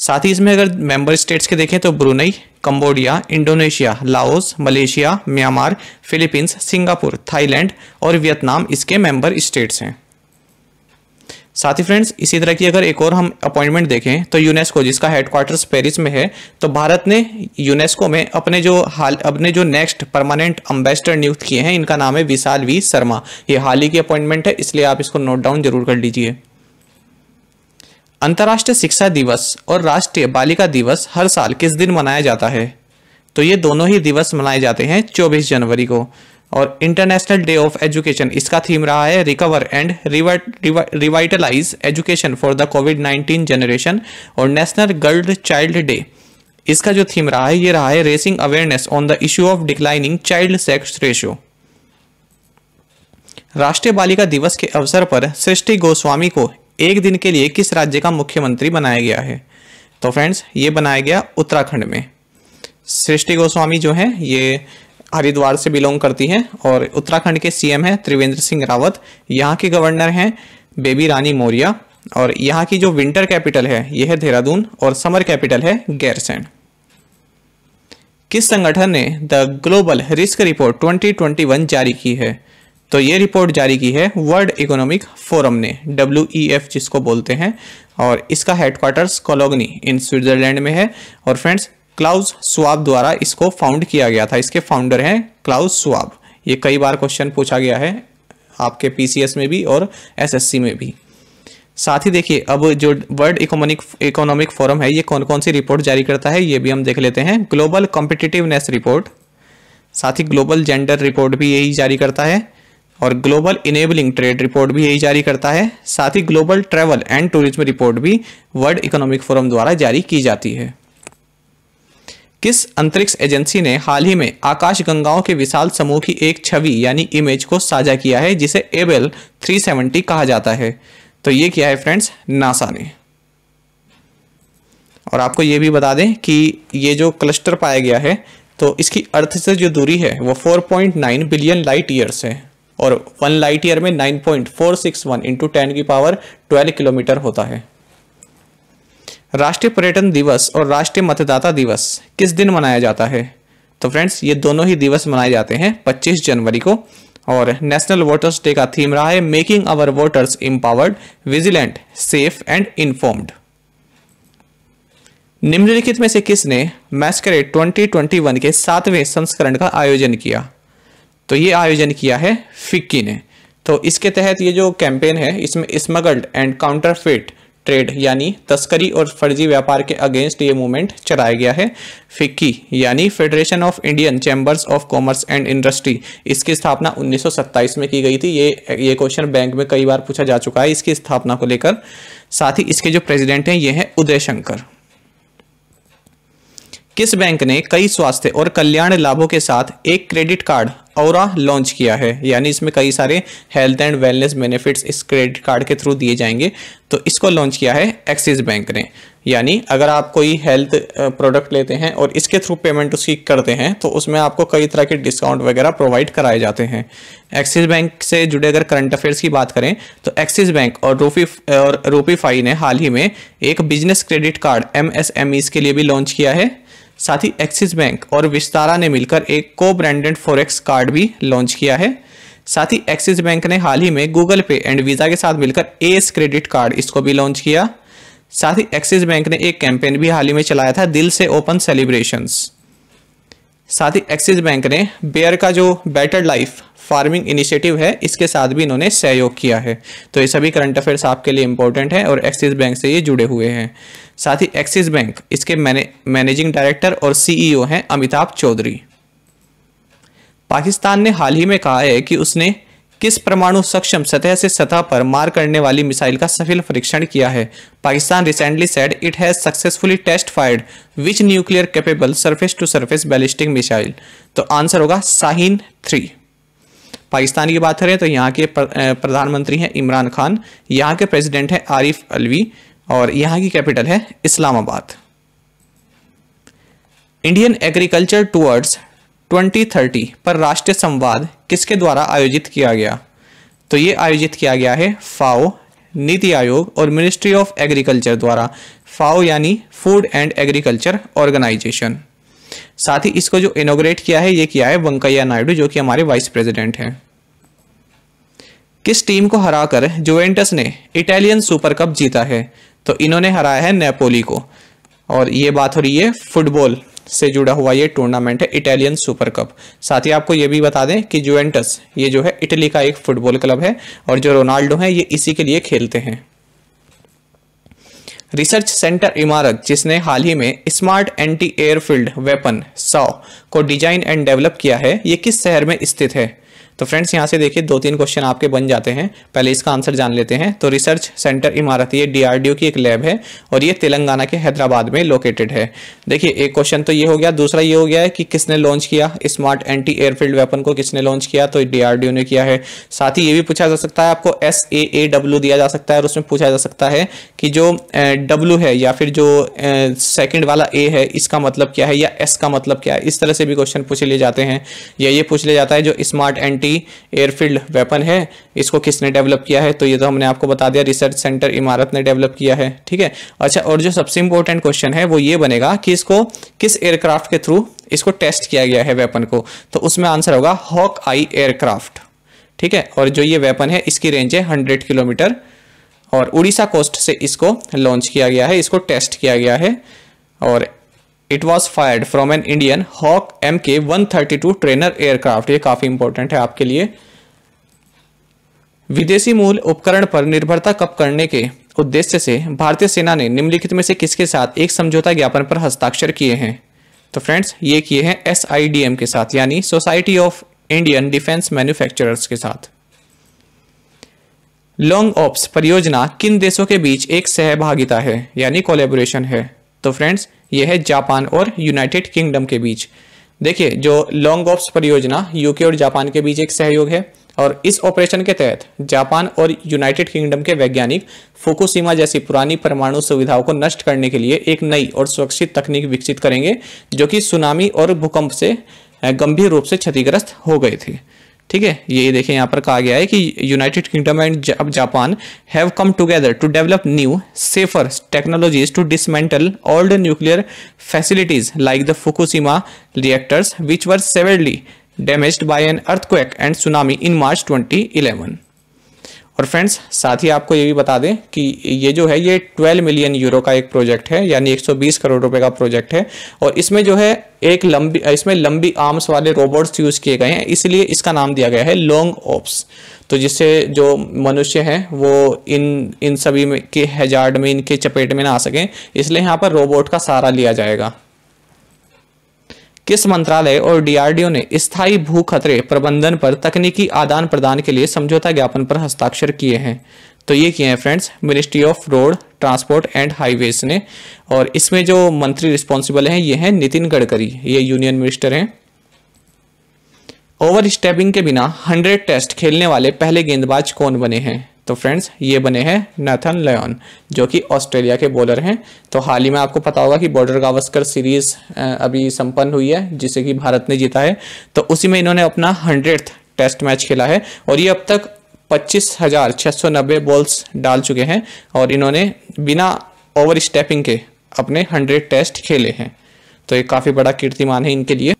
[SPEAKER 1] साथ ही इसमें अगर मेंबर स्टेट्स के देखें तो Brunei Cambodia Indonesia Laos Malaysia Myanmar Philippines Singapore Thailand और वियतनाम इसके मेंबर स्टेट्स हैं साथ ही फ्रेंड्स इसी तरह की अगर एक और हम अपॉइंटमेंट देखें तो यूनेस्को जिसका हेडक्वार्टर्स पेरिस में है तो भारत ने यूनेस्को में अपने जो हाल अपने जो नेक्स्ट परमानेंट अम्बेसडर नियुक्त किए हैं इनका नाम है विशाल वी शर्मा ये हाल ही की अपॉइंटमेंट है इसलिए आप इसको नोट डाउन जरूर कर लीजिए अंतर्राष्ट्रीय शिक्षा दिवस और राष्ट्रीय बालिका दिवस हर साल किस दिन मनाया जाता है तो ये दोनों ही दिवस मनाए जाते हैं 24 जनवरी को और इंटरनेशनल डे ऑफ एजुकेशन इसका थीम रहा है recover and revitalise education for the COVID 19 generation और नेशनल गर्ल्ड चाइल्ड डे इसका जो थीम रहा है ये रहा है raising awareness on the issue of declining child sex ratio राष्ट्रीय बालिका दिवस के अवसर पर सृष्टि गोस्वामी को एक दिन के लिए किस राज्य का मुख्यमंत्री बनाया गया है तो फ्रेंड्स ये बनाया गया उत्तराखंड में सृष्टि गोस्वामी जो है ये हरिद्वार से बिलोंग करती हैं और उत्तराखंड के सीएम हैं त्रिवेंद्र सिंह रावत यहाँ के गवर्नर हैं बेबी रानी मौर्या और यहाँ की जो विंटर कैपिटल है यह है देहरादून और समर कैपिटल है गैरसैन किस संगठन ने द ग्लोबल रिस्क रिपोर्ट 2021 जारी की है तो ये रिपोर्ट जारी की है वर्ल्ड इकोनॉमिक फोरम ने डब्ल्यू e जिसको बोलते हैं और इसका हेडक्वार्टर्स कॉलोगनी इन स्विट्जरलैंड में है और फ्रेंड्स क्लाउज स्वाब द्वारा इसको फाउंड किया गया था इसके फाउंडर हैं क्लाउज स्वाब ये कई बार क्वेश्चन पूछा गया है आपके पीसीएस में भी और एसएससी में भी साथ ही देखिए अब जो वर्ल्ड इकोनॉमिक इकोनॉमिक फोरम है ये कौन कौन सी रिपोर्ट जारी करता है ये भी हम देख लेते हैं ग्लोबल कॉम्पिटिटिवनेस रिपोर्ट साथ ही ग्लोबल जेंडर रिपोर्ट भी यही जारी करता है और ग्लोबल इनेबलिंग ट्रेड रिपोर्ट भी यही जारी करता है साथ ही global travel and tourism report भी वर्ल्ड इकोनॉमिक फोरम द्वारा जारी की जाती है किस अंतरिक्ष एजेंसी ने हाल ही में आकाश गंगाओं के विशाल समूह की एक छवि यानी इमेज को साझा किया है जिसे एबेल 370 कहा जाता है तो ये किया है फ्रेंड्स नासा ने और आपको ये भी बता दें कि ये जो क्लस्टर पाया गया है तो इसकी अर्थ से जो दूरी है वो 4.9 बिलियन लाइट ईयर्स है और वन लाइट ईयर में 9.461 point four six one into ten की पावर ट्वेल्व किलोमीटर होता है राष्ट्रीय पर्यटन दिवस और राष्ट्रीय मतदाता दिवस किस दिन मनाया जाता है तो फ्रेंड्स ये दोनों ही दिवस मनाए जाते हैं 25 जनवरी को और नेशनल वोटर्स डे का थीम रहा है making our voters empowered vigilant safe and informed निम्नलिखित में से किसने मैस्करेट 2021 के सातवें संस्करण का आयोजन किया तो ये आयोजन किया है फिक्की ने तो इसके तहत ये जो कैंपेन है इसमें स्मगल्ड एंड काउंटरफिट ट्रेड यानी तस्करी और फर्जी व्यापार के अगेंस्ट ये मूवमेंट चलाया गया है फिक्की यानी federation of Indian chambers of commerce and industry इसकी स्थापना 1927 में की गई थी ये ये क्वेश्चन बैंक में कई बार पूछा जा चुका है इसकी स्थापना को लेकर साथ ही इसके जो प्रेसिडेंट हैं ये हैं उदय शंकर किस बैंक ने कई स्वास्थ्य और कल्याण लाभों के साथ एक क्रेडिट कार्ड और लॉन्च किया है यानी इसमें कई सारे हेल्थ एंड वेलनेस बेनिफिट्स इस क्रेडिट कार्ड के थ्रू दिए जाएंगे तो इसको लॉन्च किया है एक्सिस बैंक ने यानी अगर आप कोई हेल्थ प्रोडक्ट लेते हैं और इसके थ्रू पेमेंट उसकी करते हैं तो उसमें आपको कई तरह के डिस्काउंट वगैरह प्रोवाइड कराए जाते हैं एक्सिस बैंक से जुड़े अगर करंट अफेयर्स की बात करें तो एक्सिस बैंक और रूपी और फाई ने हाल ही में एक बिजनेस क्रेडिट कार्ड एम के लिए भी लॉन्च किया है साथ ही एक्सिस बैंक और विस्तारा ने मिलकर एक को ब्रांडेड फोरेक्स कार्ड भी लॉन्च किया है साथ ही एक्सिस बैंक ने हाल ही में गूगल पे एंड वीज़ा के साथ मिलकर एस क्रेडिट कार्ड इसको भी लॉन्च किया साथ ही एक्सिस बैंक ने एक कैंपेन भी हाल ही में चलाया था दिल से ओपन सेलिब्रेशंस साथ ही एक्सिस बैंक ने बेयर का जो बेटर लाइफ फार्मिंग इनिशिएटिव है इसके साथ भी इन्होंने सहयोग किया है तो ये सभी करंट अफेयर्स आपके लिए इंपॉर्टेंट है और एक्सिस बैंक से ये जुड़े हुए हैं साथ ही एक्सिस बैंक इसके मैने मैनेजिंग डायरेक्टर और सीईओ हैं अमिताभ चौधरी पाकिस्तान ने हाल ही में कहा है कि उसने किस परमाणु सक्षम सतह से सतह पर मार करने वाली मिसाइल का सफल परीक्षण किया है Pakistan recently said it has successfully test fired which nuclear capable surface to surface ballistic missile तो आंसर होगा साहिन थ्री पाकिस्तान की बात करें तो यहाँ के प्रधानमंत्री हैं इमरान खान यहाँ के प्रेसिडेंट हैं आरिफ अलवी और यहाँ की कैपिटल है इस्लामाबाद इंडियन एग्रीकल्चर टूवर्ड्स 2030 पर राष्ट्रीय संवाद किसके द्वारा आयोजित किया गया तो ये आयोजित किया गया है फाओ नीति आयोग और मिनिस्ट्री ऑफ एग्रीकल्चर द्वारा फाओ यानी फूड एंड एग्रीकल्चर ऑर्गेनाइजेशन साथ ही इसको जो इनोग्रेट किया है ये किया है वेंकैया नायडू जो कि हमारे वाइस प्रेसिडेंट हैं किस टीम को हराकर जुवेंटस ने इटालियन सुपर कप जीता है तो इन्होंने हराया है नेपोली को और ये बात हो रही है फुटबॉल से जुड़ा हुआ ये टूर्नामेंट है इटालियन सुपर कप साथ ही आपको ये भी बता दें कि जुवेंटस ये जो है इटली का एक फुटबॉल क्लब है और जो रोनाल्डो है ये इसी के लिए खेलते हैं रिसर्च सेंटर इमारत जिसने हाल ही में स्मार्ट एंटी एयरफील्ड वेपन सौ को डिजाइन एंड डेवलप किया है ये किस शहर में स्थित है तो फ्रेंड्स यहाँ से देखिए दो तीन क्वेश्चन आपके बन जाते हैं पहले इसका आंसर जान लेते हैं तो रिसर्च सेंटर इमारत ये डीआरडीओ की एक लैब है और ये तेलंगाना के हैदराबाद में लोकेटेड है देखिए एक क्वेश्चन तो ये हो गया दूसरा ये हो गया है कि किसने लॉन्च किया स्मार्ट एंटी एयरफील्ड वेपन को किसने लॉन्च किया तो डीआरडीओ ने किया है साथ ही ये भी पूछा जा सकता है आपको एस ए ए डब्ल्यू दिया जा सकता है और उसमें पूछा जा सकता है कि जो डब्ल्यू है या फिर जो सेकेंड वाला ए है इसका मतलब क्या है या एस का मतलब क्या है इस तरह से भी क्वेश्चन पूछ लिए जाते हैं या ये पूछ लिया जाता है जो smart anti anti airfield weapon है इसको किसने डेवलप किया है तो ये तो हमने आपको बता दिया रिसर्च सेंटर इमारत ने डेवलप किया है ठीक है अच्छा और जो सबसे इंपॉर्टेंट क्वेश्चन है वो ये बनेगा कि इसको किस एयरक्राफ्ट के थ्रू इसको टेस्ट किया गया है वेपन को तो उसमें आंसर होगा हॉक आई एयरक्राफ्ट ठीक है और जो ये वेपन है इसकी रेंज है हंड्रेड किलोमीटर और उड़ीसा कोस्ट से इसको लॉन्च किया गया है इसको टेस्ट किया गया है और it was fired from an Indian Hawk M K one thirty two trainer aircraft ये काफ़ी इंपॉर्टेंट है आपके लिए विदेशी मूल उपकरण पर निर्भरता कम करने के उद्देश्य से भारतीय सेना ने निम्नलिखित में से किसके साथ एक समझौता ज्ञापन पर हस्ताक्षर किए हैं तो फ्रेंड्स ये किए हैं एस के साथ यानी society of Indian defence manufacturers के साथ लॉन्ग ऑप्स परियोजना किन देशों के बीच एक सहभागिता है यानी कोलेबोरेशन है तो फ्रेंड्स ये है जापान और यूनाइटेड किंगडम के बीच देखिए जो लॉन्ग ऑफ्स परियोजना यूके और जापान के बीच एक सहयोग है और इस ऑपरेशन के तहत जापान और यूनाइटेड किंगडम के वैज्ञानिक फुकुशिमा जैसी पुरानी परमाणु सुविधाओं को नष्ट करने के लिए एक नई और सुरक्षित तकनीक विकसित करेंगे जो कि सुनामी और भूकंप से गंभीर रूप से क्षतिग्रस्त हो गए थे ठीक है ये देखें यहाँ पर कहा गया है कि यूनाइटेड किंगडम एंड अब Japan have come together to develop new safer technologies to dismantle old nuclear facilities like the Fukushima reactors which were severely damaged by an earthquake and tsunami in March 2011 और friends साथ ही आपको ये भी बता दें कि ये जो है ये 12 मिलियन यूरो का एक प्रोजेक्ट है यानी 120 करोड़ रुपए का प्रोजेक्ट है और इसमें जो है एक लंबी इसमें लंबी आर्म्स वाले रोबोट्स यूज़ किए गए हैं इसलिए इसका नाम दिया गया है लॉन्ग ऑप्स तो जिससे जो मनुष्य हैं वो इन इन सभी में के हजार्ड में इनके चपेट में ना आ सकें इसलिए यहाँ पर रोबोट का सहारा लिया जाएगा किस मंत्रालय और डीआरडीओ ने स्थायी भू खतरे प्रबंधन पर तकनीकी आदान प्रदान के लिए समझौता ज्ञापन पर हस्ताक्षर किए हैं तो ये किए हैं friends ministry of road transport and highways ने और इसमें जो मंत्री रिस्पॉन्सिबल हैं ये हैं नितिन गडकरी ये यूनियन मिनिस्टर हैं ओवर स्टेपिंग के बिना 100 टेस्ट खेलने वाले पहले गेंदबाज कौन बने हैं तो फ्रेंड्स ये बने हैं नैथन लेन जो कि ऑस्ट्रेलिया के बॉलर हैं तो हाल ही में आपको पता होगा कि बॉर्डर गावस्कर सीरीज अभी संपन्न हुई है जिसे कि भारत ने जीता है तो उसी में इन्होंने अपना हंड्रेड टेस्ट मैच खेला है और ये अब तक पच्चीस हज़ार छः सौ नब्बे बॉल्स डाल चुके हैं और इन्होंने बिना ओवर स्टेपिंग के अपने हंड्रेड टेस्ट खेले हैं तो ये काफ़ी बड़ा कीर्तिमान है इनके लिए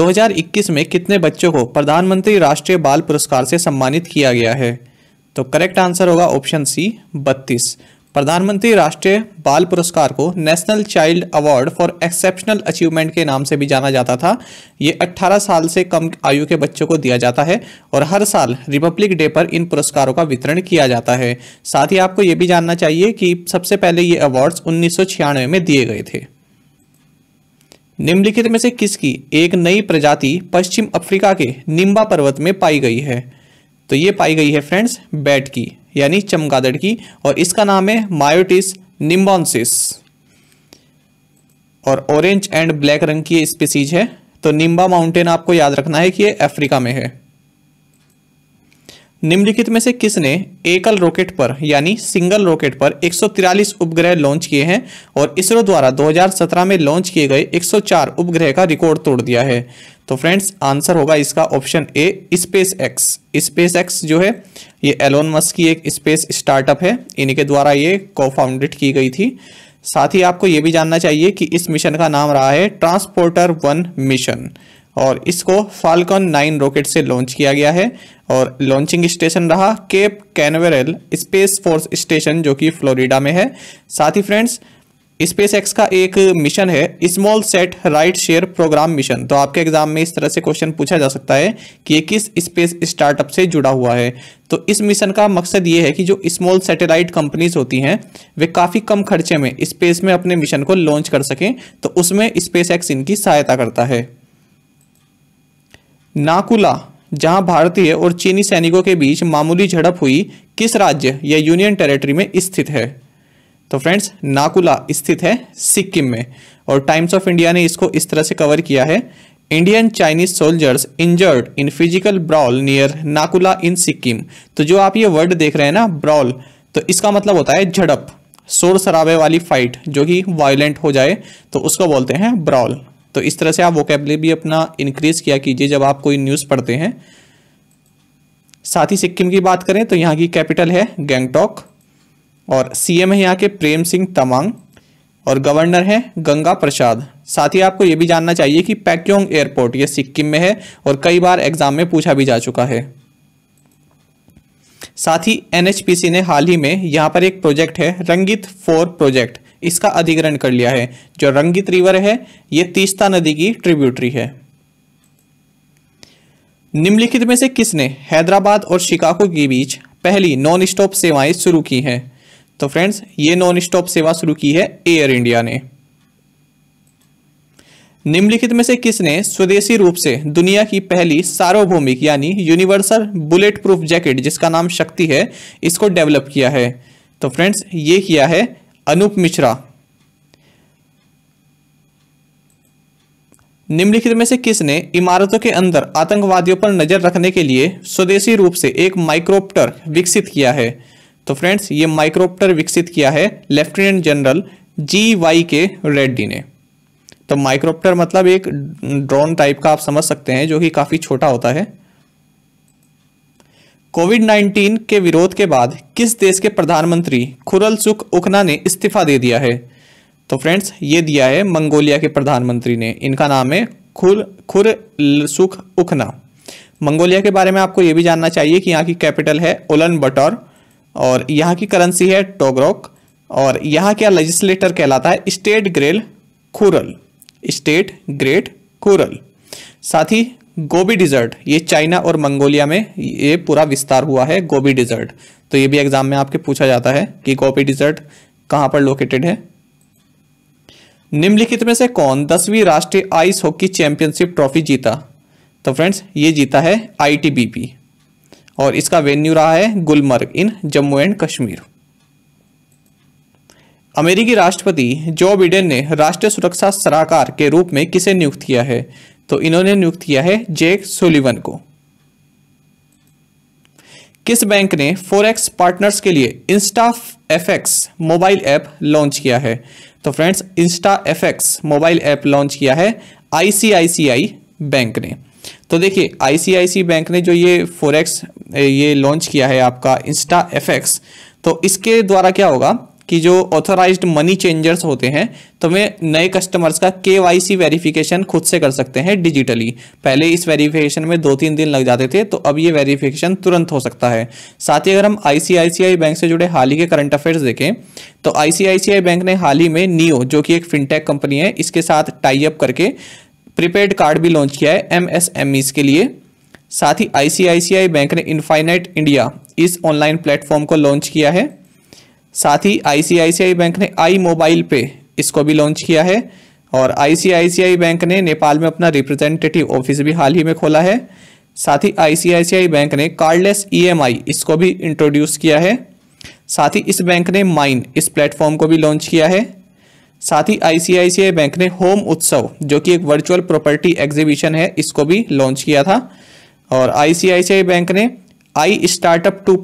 [SPEAKER 1] 2021 में कितने बच्चों को प्रधानमंत्री राष्ट्रीय बाल पुरस्कार से सम्मानित किया गया है तो करेक्ट आंसर होगा ऑप्शन सी बत्तीस प्रधानमंत्री राष्ट्रीय बाल पुरस्कार को national child award for exceptional achievement के नाम से भी जाना जाता था ये 18 साल से कम आयु के बच्चों को दिया जाता है और हर साल रिपब्लिक डे पर इन पुरस्कारों का वितरण किया जाता है साथ ही आपको ये भी जानना चाहिए कि सबसे पहले ये अवार्ड्स उन्नीस में दिए गए थे निम्नलिखित में से किसकी एक नई प्रजाति पश्चिम अफ्रीका के निम्बा पर्वत में पाई गई है तो ये पाई गई है फ्रेंड्स बैट की यानी चमगादड़ की और इसका नाम है मायोटिस निम्बॉन्सिस और ऑरेंज एंड ब्लैक रंग की स्पीसीज है तो निम्बा माउंटेन आपको याद रखना है कि ये अफ्रीका में है निम्नलिखित में से किसने एकल रॉकेट पर यानी सिंगल रॉकेट पर 143 उपग्रह लॉन्च किए हैं और इसरो द्वारा 2017 में लॉन्च किए गए 104 उपग्रह का रिकॉर्ड तोड़ दिया है तो फ्रेंड्स आंसर होगा इसका option A SpaceX SpaceX जो है ये एलोन मस्क की एक स्पेस स्टार्टअप है इनके द्वारा ये को की गई थी साथ ही आपको ये भी जानना चाहिए कि इस मिशन का नाम रहा है ट्रांसपोर्टर वन मिशन और इसको फाल्कन नाइन रॉकेट से लॉन्च किया गया है और लॉन्चिंग स्टेशन रहा Cape Canaveral space force station जो कि फ्लोरिडा में है साथ ही फ्रेंड्स स्पेस एक्स का एक मिशन है small set right share programme mission तो आपके एग्जाम में इस तरह से क्वेश्चन पूछा जा सकता है कि ये किस स्पेस स्टार्टअप से जुड़ा हुआ है तो इस मिशन का मकसद ये है कि जो स्मॉल सैटेलाइट कंपनीज होती हैं वे काफ़ी कम खर्चे में स्पेस में अपने मिशन को लॉन्च कर सकें तो उसमें स्पेस एक्स इनकी सहायता करता है नाकुला जहां भारतीय और चीनी सैनिकों के बीच मामूली झड़प हुई किस राज्य या यूनियन टेरिटरी में स्थित है तो फ्रेंड्स नाकुला स्थित है सिक्किम में और टाइम्स ऑफ इंडिया ने इसको इस तरह से कवर किया है Indian Chinese soldiers injured in physical brawl near Nakula in Sikkim तो जो आप ये वर्ड देख रहे हैं ना ब्रॉल तो इसका मतलब होता है झड़प शोर शराबे वाली फाइट जो कि वायलेंट हो जाए तो उसको बोलते हैं ब्रॉल तो इस तरह से आप वोकेबले भी अपना इंक्रीज़ किया कीजिए जब आप कोई न्यूज़ पढ़ते हैं साथ ही सिक्किम की बात करें तो यहाँ की कैपिटल है गैंगटॉक और सीएम है यहाँ के प्रेम सिंह तमांग और गवर्नर है गंगा प्रसाद साथ ही आपको ये भी जानना चाहिए कि पैक्योंग एयरपोर्ट ये सिक्किम में है और कई बार एग्जाम में पूछा भी जा चुका है साथ ही एनएचपीसी ने हाल ही में यहाँ पर एक प्रोजेक्ट है रंगित फोर प्रोजेक्ट इसका अधिग्रहण कर लिया है जो रंगित रिवर है यह तीस्ता नदी की ट्रिब्यूटरी है निम्नलिखित में से किसने हैदराबाद और शिकागो के बीच पहली नॉन स्टॉप सेवाएं शुरू की हैं तो फ्रेंड्स ये नॉन स्टॉप सेवा शुरू की है एयर इंडिया ने निम्नलिखित में से किसने स्वदेशी रूप से दुनिया की पहली सार्वभौमिक यानी यूनिवर्सल बुलेट प्रूफ जैकेट जिसका नाम शक्ति है इसको डेवलप किया है तो फ्रेंड्स ये किया है अनूप मिश्रा निम्नलिखित में से किसने इमारतों के अंदर आतंकवादियों पर नजर रखने के लिए स्वदेशी रूप से एक माइक्रोप्टर विकसित किया है तो फ्रेंड्स ये माइक्रोप्टर विकसित किया है लेफ्टिनेंट जनरल जी वाई के रेड्डी ने तो माइक्रोप्टर मतलब एक ड्रोन टाइप का आप समझ सकते हैं जो कि काफ़ी छोटा होता है कोविड 19 के विरोध के बाद किस देश के प्रधानमंत्री खुरल सुख उखना ने इस्तीफा दे दिया है तो फ्रेंड्स ये दिया है मंगोलिया के प्रधानमंत्री ने इनका नाम है खुर खुर सुख उखना मंगोलिया के बारे में आपको ये भी जानना चाहिए कि यहाँ की कैपिटल है ओलन बटोर और यहाँ की करेंसी है टोगरोक और यहाँ क्या लेजिस्लेटर कहलाता है state great Khural state great Khural साथ ही गोबी डिजर्ट ये चाइना और मंगोलिया में ये पूरा विस्तार हुआ है गोबी डिजर्ट तो ये भी एग्जाम में आपके पूछा जाता है कि गोबी डिजर्ट कहां पर लोकेटेड है निम्नलिखित में से कौन दसवीं राष्ट्रीय आइस हॉकी चैंपियनशिप ट्रॉफी जीता तो फ्रेंड्स ये जीता है आईटीबीपी और इसका वेन्यू रहा है गुलमर्ग इन जम्मू एंड कश्मीर अमेरिकी राष्ट्रपति जो बिडेन ने राष्ट्रीय सुरक्षा सलाहकार के रूप में किसे नियुक्त किया है तो इन्होंने नियुक्त किया है जेक सोलिवन को किस बैंक ने फोरेक्स पार्टनर्स के लिए Insta FX mobile app launch किया है तो friends Insta FX mobile app launch किया है आईसीआईसीआई बैंक ने तो देखिए आईसीआईसी बैंक ने जो ये फोरेक्स ये लॉन्च किया है आपका इंस्टा एफएक्स तो इसके द्वारा क्या होगा कि जो ऑथोराइज्ड मनी चेंजर्स होते हैं तो वे नए कस्टमर्स का के वेरिफिकेशन खुद से कर सकते हैं डिजिटली पहले इस वेरिफिकेशन में दो तीन दिन लग जाते थे तो अब ये वेरिफिकेशन तुरंत हो सकता है साथ ही अगर हम आई बैंक से जुड़े हाल ही के करंट अफेयर्स देखें तो आई बैंक ने हाल ही में नियो जो कि एक फिनटेक कंपनी है इसके साथ टाइप करके प्रीपेड कार्ड भी लॉन्च किया है एम e के लिए साथ ही आई बैंक ने इनफाइनाइट इंडिया इस ऑनलाइन प्लेटफॉर्म को लॉन्च किया है साथ ही आईसीआईसीआई बैंक ने आई मोबाइल पे इसको भी लॉन्च किया है और आईसीआईसीआई बैंक ने नेपाल में अपना रिप्रेजेंटेटिव ऑफिस भी हाल ही में खोला है साथ ही आईसीआईसीआई बैंक ने कार्डलेस ईएमआई e इसको भी इंट्रोड्यूस किया है साथ ही इस बैंक ने माइन इस प्लेटफॉर्म को भी लॉन्च किया है साथ ही आईसीआईसीआई बैंक ने होम उत्सव जो कि एक वर्चुअल प्रॉपर्टी एग्जीबिशन है इसको भी लॉन्च किया था और आईसीआईसीआई बैंक ने आई स्टार्टअप टू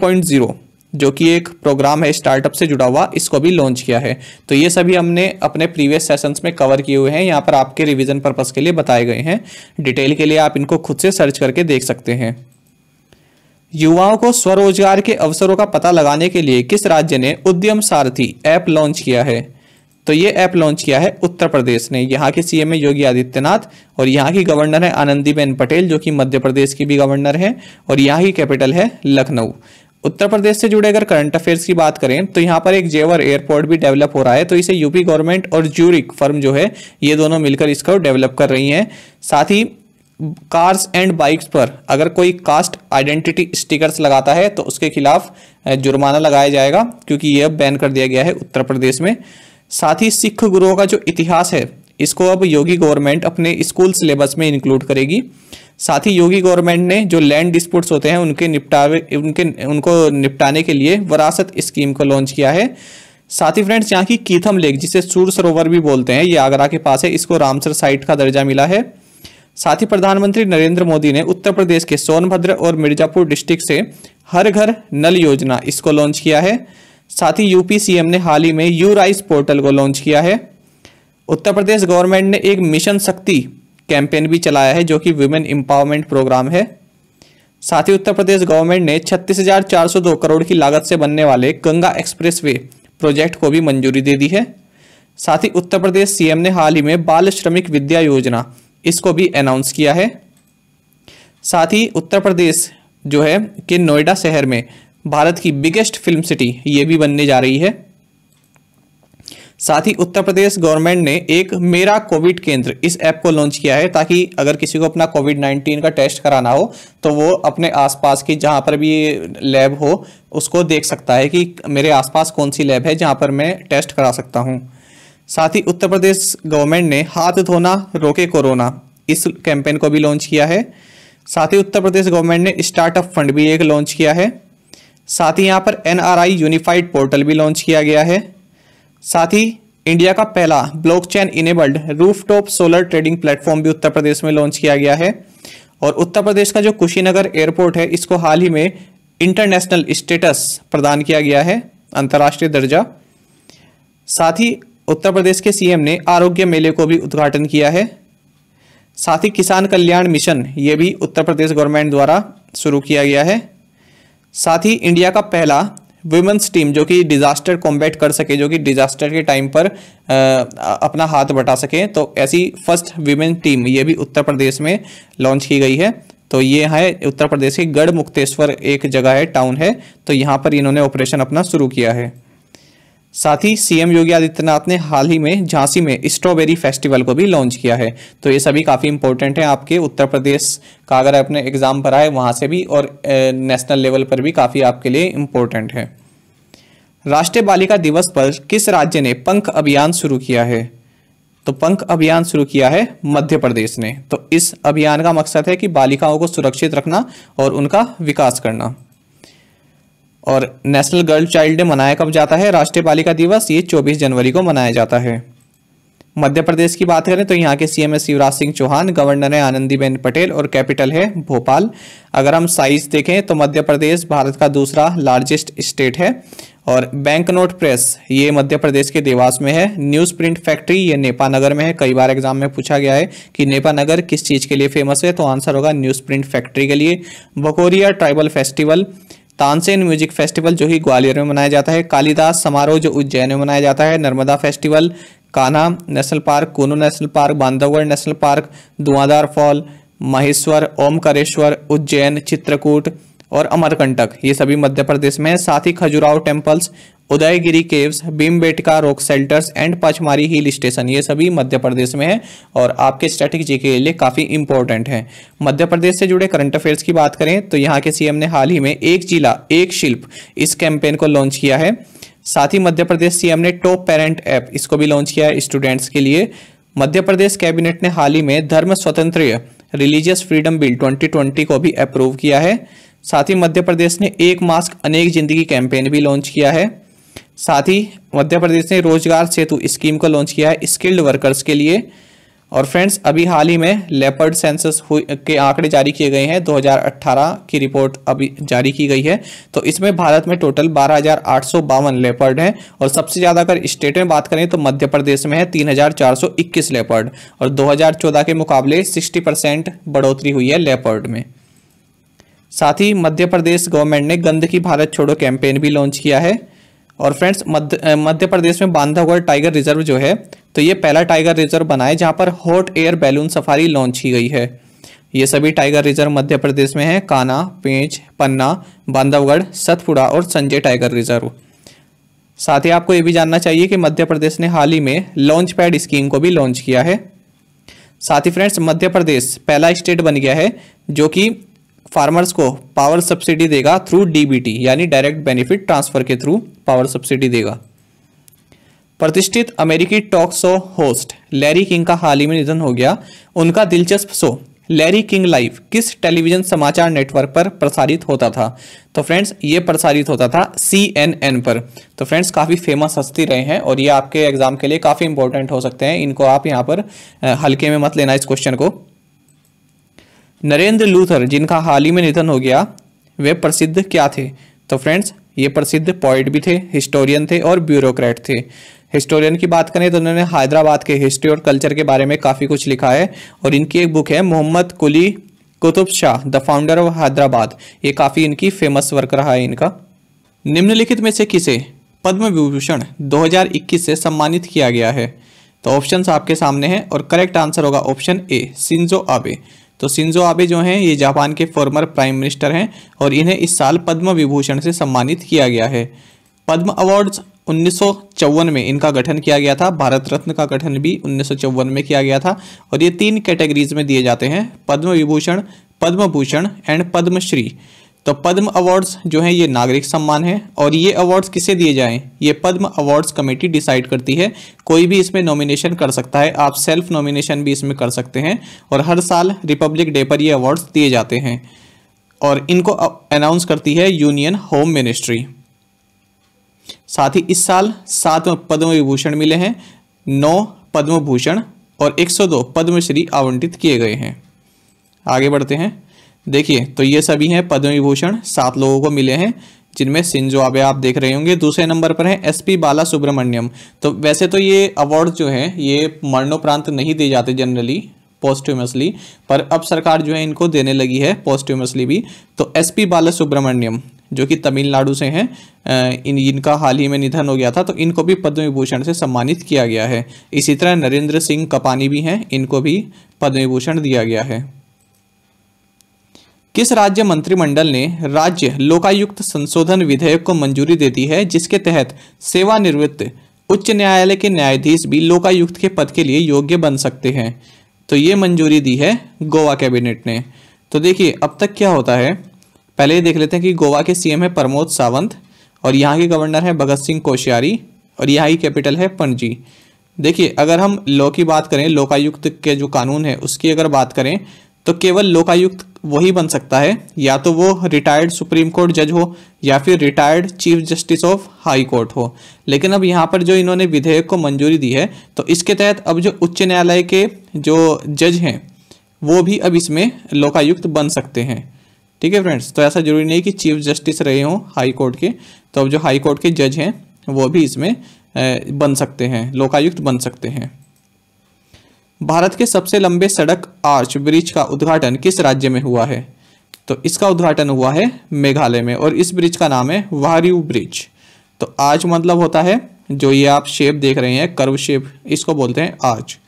[SPEAKER 1] जो कि एक प्रोग्राम है स्टार्टअप से जुड़ा हुआ इसको भी लॉन्च किया है तो ये सभी हमने अपने प्रीवियस सेशंस में कवर किए हुए हैं यहाँ पर आपके रिविजन पर्पज़ के लिए बताए गए हैं डिटेल के लिए आप इनको खुद से सर्च करके देख सकते हैं युवाओं को स्वरोजगार के अवसरों का पता लगाने के लिए किस राज्य ने उद्यम सारथी ऐप लॉन्च किया है तो ये ऐप लॉन्च किया है उत्तर प्रदेश ने यहाँ के सीएम है योगी आदित्यनाथ और यहाँ की गवर्नर है आनंदीबेन पटेल जो कि मध्य प्रदेश की भी गवर्नर है और यहाँ की कैपिटल है लखनऊ उत्तर प्रदेश से जुड़े अगर करंट अफेयर्स की बात करें तो यहाँ पर एक जेवर एयरपोर्ट भी डेवलप हो रहा है तो इसे यूपी गवर्नमेंट और ज्यूरिक फर्म जो है ये दोनों मिलकर इसको डेवलप कर रही हैं साथ ही कार्स एंड बाइक्स पर अगर कोई कास्ट आइडेंटिटी स्टिकर्स लगाता है तो उसके खिलाफ जुर्माना लगाया जाएगा क्योंकि यह बैन कर दिया गया है उत्तर प्रदेश में साथ ही सिख गुरुओं का जो इतिहास है इसको अब योगी गवर्नमेंट अपने स्कूल सिलेबस में इंक्लूड करेगी साथ ही योगी गवर्नमेंट ने जो लैंड डिस्प्यूट्स होते हैं उनके निपटावे उनके उनको निपटाने के लिए वरासत स्कीम को लॉन्च किया है साथ ही फ्रेंड्स यहाँ की कीथम लेक जिसे सूर सरोवर भी बोलते हैं ये आगरा के पास है इसको रामसर साइट का दर्जा मिला है साथ ही प्रधानमंत्री नरेंद्र मोदी ने उत्तर प्रदेश के सोनभद्र और मिर्जापुर डिस्ट्रिक्ट से हर घर नल योजना इसको लॉन्च किया है साथ ही यूपी सीएम ने हाल ही में यू राइस पोर्टल को लॉन्च किया है उत्तर प्रदेश गवर्नमेंट ने एक मिशन शक्ति कैंपेन भी चलाया है जो कि वुमेन एम्पावरमेंट प्रोग्राम है साथ ही उत्तर प्रदेश गवर्नमेंट ने 36,402 करोड़ की लागत से बनने वाले गंगा एक्सप्रेसवे प्रोजेक्ट को भी मंजूरी दे दी है साथ ही उत्तर प्रदेश सीएम ने हाल ही में बाल श्रमिक विद्या योजना इसको भी अनाउंस किया है साथ ही उत्तर प्रदेश जो है कि नोएडा शहर में भारत की बिगेस्ट फिल्म सिटी ये भी बनने जा रही है साथ ही उत्तर प्रदेश गवर्नमेंट ने एक मेरा कोविड केंद्र इस ऐप को लॉन्च किया है ताकि अगर किसी को अपना कोविड नाइन्टीन का टेस्ट कराना हो तो वो अपने आसपास की जहाँ पर भी लैब हो उसको देख सकता है कि मेरे आसपास कौन सी लैब है जहाँ पर मैं टेस्ट करा सकता हूँ साथ ही उत्तर प्रदेश गवर्नमेंट ने हाथ धोना रोके कोरोना इस कैंपेन को भी लॉन्च किया है साथ ही उत्तर प्रदेश गवर्नमेंट ने स्टार्टअप फंड भी एक लॉन्च किया है साथ ही यहाँ पर एन यूनिफाइड पोर्टल भी लॉन्च किया गया है साथ ही इंडिया का पहला blockchain enabled rooftop solar trading platform भी उत्तर प्रदेश में लॉन्च किया गया है और उत्तर प्रदेश का जो कुशीनगर एयरपोर्ट है इसको हाल ही में इंटरनेशनल स्टेटस प्रदान किया गया है अंतर्राष्ट्रीय दर्जा साथ ही उत्तर प्रदेश के सीएम ने आरोग्य मेले को भी उद्घाटन किया है साथ ही किसान कल्याण मिशन ये भी उत्तर प्रदेश गवर्नमेंट द्वारा शुरू किया गया है साथ ही इंडिया का पहला वुमेंस टीम जो कि डिजास्टर कॉम्बैट कर सके जो कि डिजास्टर के टाइम पर आ, अपना हाथ बटा सके तो ऐसी फर्स्ट वीमेन टीम ये भी उत्तर प्रदेश में लॉन्च की गई है तो ये है उत्तर प्रदेश की गढ़ मुक्तेश्वर एक जगह है टाउन है तो यहाँ पर इन्होंने ऑपरेशन अपना शुरू किया है साथ ही सीएम योगी आदित्यनाथ ने हाल ही में झांसी में स्ट्रॉबेरी फेस्टिवल को भी लॉन्च किया है तो ये सभी काफ़ी इंपॉर्टेंट हैं आपके उत्तर प्रदेश का अगर आपने एग्ज़ाम भरा है वहाँ से भी और नेशनल लेवल पर भी काफ़ी आपके लिए इम्पोर्टेंट है राष्ट्रीय बालिका दिवस पर किस राज्य ने पंख अभियान शुरू किया है तो पंख अभियान शुरू किया है मध्य प्रदेश ने तो इस अभियान का मकसद है कि बालिकाओं को सुरक्षित रखना और उनका विकास करना और नेशनल गर्ल चाइल्ड डे मनाया कब जाता है राष्ट्रीय बालिका दिवस ये 24 जनवरी को मनाया जाता है मध्य प्रदेश की बात करें तो यहाँ के सीएम है शिवराज सिंह चौहान गवर्नर है आनंदीबेन पटेल और कैपिटल है भोपाल अगर हम साइज देखें तो मध्य प्रदेश भारत का दूसरा लार्जेस्ट स्टेट है और बैंक नोट प्रेस ये मध्य प्रदेश के देवास में है न्यूज़ प्रिंट फैक्ट्री ये नेपा नगर में है कई बार एग्जाम में पूछा गया है कि नेपा नगर किस चीज़ के लिए फेमस है तो आंसर होगा न्यूज़ प्रिंट फैक्ट्री के लिए Bhagoria tribal festival Tansen music festival जो ही ग्वालियर में मनाया जाता है कालिदास समारोह जो उज्जैन में मनाया जाता है Narmada festival Kanha national park Kuno national park Bandhavgarh national park Dhuandhar fall Maheshwar Omkareshwar Ujjain Chitrakoot और अमरकंटक ये सभी मध्य प्रदेश में साथ ही Khajuraho temples Udayagiri caves Bhimbetka rock shelters and Pachmarhi hill station ये सभी मध्य प्रदेश में है और आपके स्टैटिक जी के लिए काफ़ी इंपॉर्टेंट हैं मध्य प्रदेश से जुड़े करंट अफेयर्स की बात करें तो यहाँ के सीएम ने हाल ही में एक जिला एक शिल्प इस कैंपेन को लॉन्च किया है साथ ही मध्य प्रदेश सीएम ने टॉप पेरेंट ऐप इसको भी लॉन्च किया है स्टूडेंट्स के लिए मध्य प्रदेश कैबिनेट ने हाल ही में धर्म स्वतंत्र रिलीजियस फ्रीडम बिल ट्वेंटी को भी अप्रूव किया है साथ ही मध्य प्रदेश ने एक मास्क अनेक जिंदगी कैंपेन भी लॉन्च किया है साथ ही मध्य प्रदेश ने रोजगार सेतु स्कीम को लॉन्च किया है स्किल्ड वर्कर्स के लिए और फ्रेंड्स अभी हाल ही में लेपर्ड सेंसस के आंकड़े जारी किए गए हैं 2018 की रिपोर्ट अभी जारी की गई है तो इसमें भारत में टोटल बारह हज़ार लेपर्ड हैं और सबसे ज़्यादा अगर स्टेट में बात करें तो मध्य प्रदेश में है 3421 लेपर्ड और 2014 के मुकाबले 60 परसेंट बढ़ोतरी हुई है लेपर्ड में साथ ही मध्य प्रदेश गवर्नमेंट ने गंदगी भारत छोड़ो कैंपेन भी लॉन्च किया है और फ्रेंड्स मध्य मध्य प्रदेश में बांधवगढ़ टाइगर रिजर्व जो है तो ये पहला टाइगर रिजर्व बना है जहाँ पर hot air balloon safari launch की गई है ये सभी टाइगर रिजर्व मध्य प्रदेश में है काना पेंच पन्ना बांधवगढ़ सतपुड़ा और संजय टाइगर रिजर्व साथ ही आपको ये भी जानना चाहिए कि मध्य प्रदेश ने हाल ही में लॉन्च पैड स्कीम को भी लॉन्च किया है साथ ही फ्रेंड्स मध्य प्रदेश पहला स्टेट बन गया है जो कि फार्मर्स को पावर सब्सिडी देगा थ्रू डीबीटी यानी डायरेक्ट बेनिफिट ट्रांसफर के थ्रू पावर सब्सिडी देगा प्रतिष्ठित अमेरिकी talk show host Larry King का हाल ही में निधन हो गया उनका दिलचस्प शो लैरी किंग लाइव किस टेलीविजन समाचार नेटवर्क पर प्रसारित होता था तो फ्रेंड्स ये प्रसारित होता था सी एन एन पर तो फ्रेंड्स काफ़ी फेमस हस्ती रहे हैं और ये आपके एग्जाम के लिए काफ़ी इंपॉर्टेंट हो सकते हैं इनको आप यहाँ पर हल्के में मत लेना इस क्वेश्चन को नरेंद्र लूथर जिनका हाल ही में निधन हो गया वे प्रसिद्ध क्या थे तो फ्रेंड्स ये प्रसिद्ध पॉइट भी थे हिस्टोरियन थे और ब्यूरोक्रेट थे हिस्टोरियन की बात करें तो उन्होंने हैदराबाद के हिस्ट्री और कल्चर के बारे में काफ़ी कुछ लिखा है और इनकी एक बुक है Mohammed Quli Qutub Shah the founder of Hyderabad ये काफ़ी इनकी फेमस वर्क रहा है इनका निम्नलिखित में से किसे पद्म विभूषण 2021 से सम्मानित किया गया है तो ऑप्शंस आपके सामने हैं और करेक्ट आंसर होगा ऑप्शन ए सिंजो आबे तो सिंजो आबे जो हैं ये जापान के फॉर्मर प्राइम मिनिस्टर हैं और इन्हें इस साल पद्म विभूषण से सम्मानित किया गया है पद्म अवार्ड्स उन्नीस में इनका गठन किया गया था भारत रत्न का गठन भी उन्नीस में किया गया था और ये तीन कैटेगरीज में दिए जाते हैं पद्म विभूषण पद्म भूषण एंड पद्मश्री तो पद्म अवार्ड्स जो हैं ये नागरिक सम्मान है और ये अवार्ड्स किसे दिए जाएं ये पद्म अवार्ड्स कमेटी डिसाइड करती है कोई भी इसमें नॉमिनेशन कर सकता है आप सेल्फ नॉमिनेशन भी इसमें कर सकते हैं और हर साल रिपब्लिक डे पर ये अवार्ड्स दिए जाते हैं और इनको अनाउंस करती है यूनियन होम मिनिस्ट्री साथ ही इस साल सात पद्म विभूषण मिले हैं नौ पद्म भूषण और 102 पद्मश्री आवंटित किए गए हैं आगे बढ़ते हैं देखिए तो ये सभी हैं पद्म विभूषण सात लोगों को मिले हैं जिनमें सिंजो आबे आप देख रहे होंगे दूसरे नंबर पर है एस पी बाला सुब्रमण्यम तो वैसे तो ये अवार्ड जो है ये मरणोपरांत नहीं दिए जाते जनरली पोस्टमसली पर अब सरकार जो है इनको देने लगी है पोस्टमसली भी तो एस पी बाला सुब्रमण्यम जो कि तमिलनाडु से हैं इन इनका हाल ही में निधन हो गया था तो इनको भी पद्म विभूषण से सम्मानित किया गया है इसी तरह नरेंद्र सिंह कपानी भी हैं इनको भी पद्म विभूषण दिया गया है किस राज्य मंत्रिमंडल ने राज्य लोकायुक्त संशोधन विधेयक को मंजूरी दे दी है जिसके तहत सेवानिवृत्त उच्च न्यायालय के न्यायाधीश भी लोकायुक्त के पद के लिए योग्य बन सकते हैं तो ये मंजूरी दी है गोवा कैबिनेट ने तो देखिए अब तक क्या होता है पहले ये देख लेते हैं कि गोवा के सीएम है प्रमोद सावंत और यहाँ के गवर्नर है भगत सिंह कोश्यारी और यहाँ की कैपिटल है पणजी देखिए अगर हम लॉ की बात करें लोकायुक्त के जो कानून है उसकी अगर बात करें तो केवल लोकायुक्त वही बन सकता है या तो वो रिटायर्ड सुप्रीम कोर्ट जज हो या फिर retired chief justice of high court हो लेकिन अब यहाँ पर जो इन्होंने विधेयक को मंजूरी दी है तो इसके तहत अब जो उच्च न्यायालय के जो जज हैं वो भी अब इसमें लोकायुक्त बन सकते हैं ठीक है फ्रेंड्स तो ऐसा जरूरी नहीं कि चीफ जस्टिस रहे हों हाई कोर्ट के तो अब जो हाई कोर्ट के जज हैं वो भी इसमें बन सकते हैं लोकायुक्त बन सकते हैं भारत के सबसे लंबे सड़क आर्च ब्रिज का उद्घाटन किस राज्य में हुआ है तो इसका उद्घाटन हुआ है मेघालय में और इस ब्रिज का नाम है वारियू ब्रिज तो आर्च मतलब होता है जो ये आप शेप देख रहे हैं कर्व शेप इसको बोलते हैं आर्च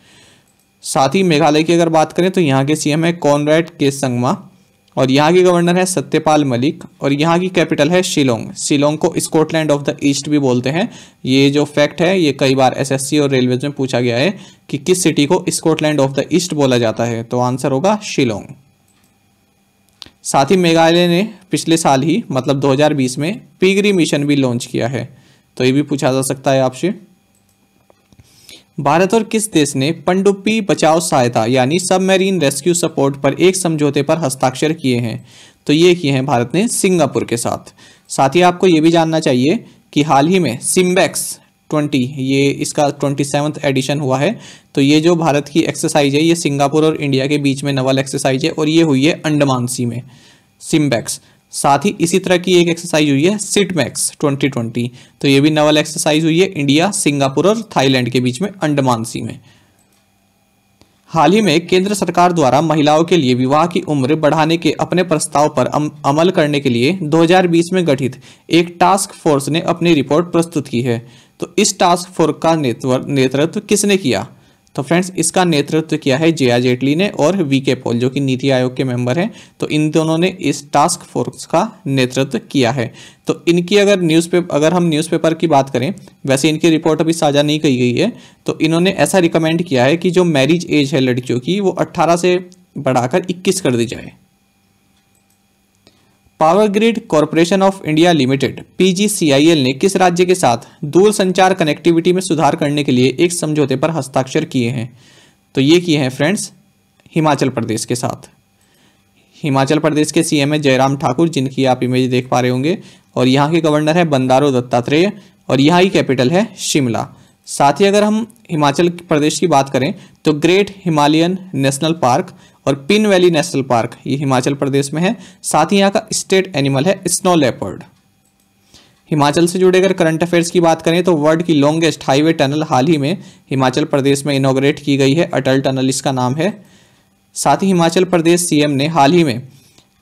[SPEAKER 1] साथ ही मेघालय की अगर बात करें तो यहाँ के सीएम है कॉनरेड के संगमा और यहाँ की गवर्नर है सत्यपाल मलिक और यहाँ की कैपिटल है शिलोंग शिलोंग को स्कॉटलैंड ऑफ द ईस्ट भी बोलते हैं ये जो फैक्ट है ये कई बार एसएससी और रेलवेज में पूछा गया है कि किस सिटी को स्कॉटलैंड ऑफ द ईस्ट बोला जाता है तो आंसर होगा शिलोंग साथ ही मेघालय ने पिछले साल ही मतलब 2020 में पीगरी मिशन भी लॉन्च किया है तो ये भी पूछा जा सकता है आपसे भारत और किस देश ने पंडुप्पी बचाव सहायता यानी सबमरीन रेस्क्यू सपोर्ट पर एक समझौते पर हस्ताक्षर किए हैं तो ये किए हैं भारत ने सिंगापुर के साथ साथ ही आपको ये भी जानना चाहिए कि हाल ही में सिम्बैक्स ट्वेंटी ये इसका ट्वेंटी एडिशन हुआ है तो ये जो भारत की एक्सरसाइज है ये सिंगापुर और इंडिया के बीच में नवल एक्सरसाइज है और ये हुई है अंडमान सी में सिम्बैक्स साथ ही इसी तरह की एक एक्सरसाइज हुई है सिट मैक्स ट्वेंटी तो ये भी नवल एक्सरसाइज हुई है इंडिया सिंगापुर और थाईलैंड के बीच में अंडमान सी में हाल ही में केंद्र सरकार द्वारा महिलाओं के लिए विवाह की उम्र बढ़ाने के अपने प्रस्ताव पर अम, अमल करने के लिए 2020 में गठित एक टास्क फोर्स ने अपनी रिपोर्ट प्रस्तुत की है तो इस टास्क फोर्स का नेतृत्व किसने किया तो फ्रेंड्स इसका नेतृत्व किया है जया जेटली ने और वी के पॉल जो कि नीति आयोग के मेंबर हैं तो इन दोनों ने इस टास्क फोर्स का नेतृत्व किया है तो इनकी अगर न्यूज़पेपर अगर हम न्यूज़पेपर की बात करें वैसे इनकी रिपोर्ट अभी साझा नहीं की गई है तो इन्होंने ऐसा रिकमेंड किया है कि जो मैरिज एज है लड़कियों की वो अट्ठारह से बढ़ाकर इक्कीस कर दी जाए power grid corporation of India limited PGCIL ने किस राज्य के साथ दूर संचार कनेक्टिविटी में सुधार करने के लिए एक समझौते पर हस्ताक्षर किए हैं तो ये किए हैं फ्रेंड्स हिमाचल प्रदेश के साथ हिमाचल प्रदेश के सीएम है जयराम ठाकुर जिनकी आप इमेज देख पा रहे होंगे और यहाँ के गवर्नर है बंदारो दत्तात्रेय और यहाँ की कैपिटल है शिमला साथ ही अगर हम हिमाचल प्रदेश की बात करें तो ग्रेट हिमालयन नेशनल पार्क और पिन वैली नेशनल पार्क ये हिमाचल प्रदेश में है साथ ही यहाँ का स्टेट एनिमल है स्नो लेपर्ड हिमाचल से जुड़े अगर करंट अफेयर्स की बात करें तो वर्ल्ड की लॉन्गेस्ट हाईवे टनल हाल ही में हिमाचल प्रदेश में इनोग्रेट की गई है अटल टनल इसका नाम है साथ ही हिमाचल प्रदेश सीएम ने हाल ही में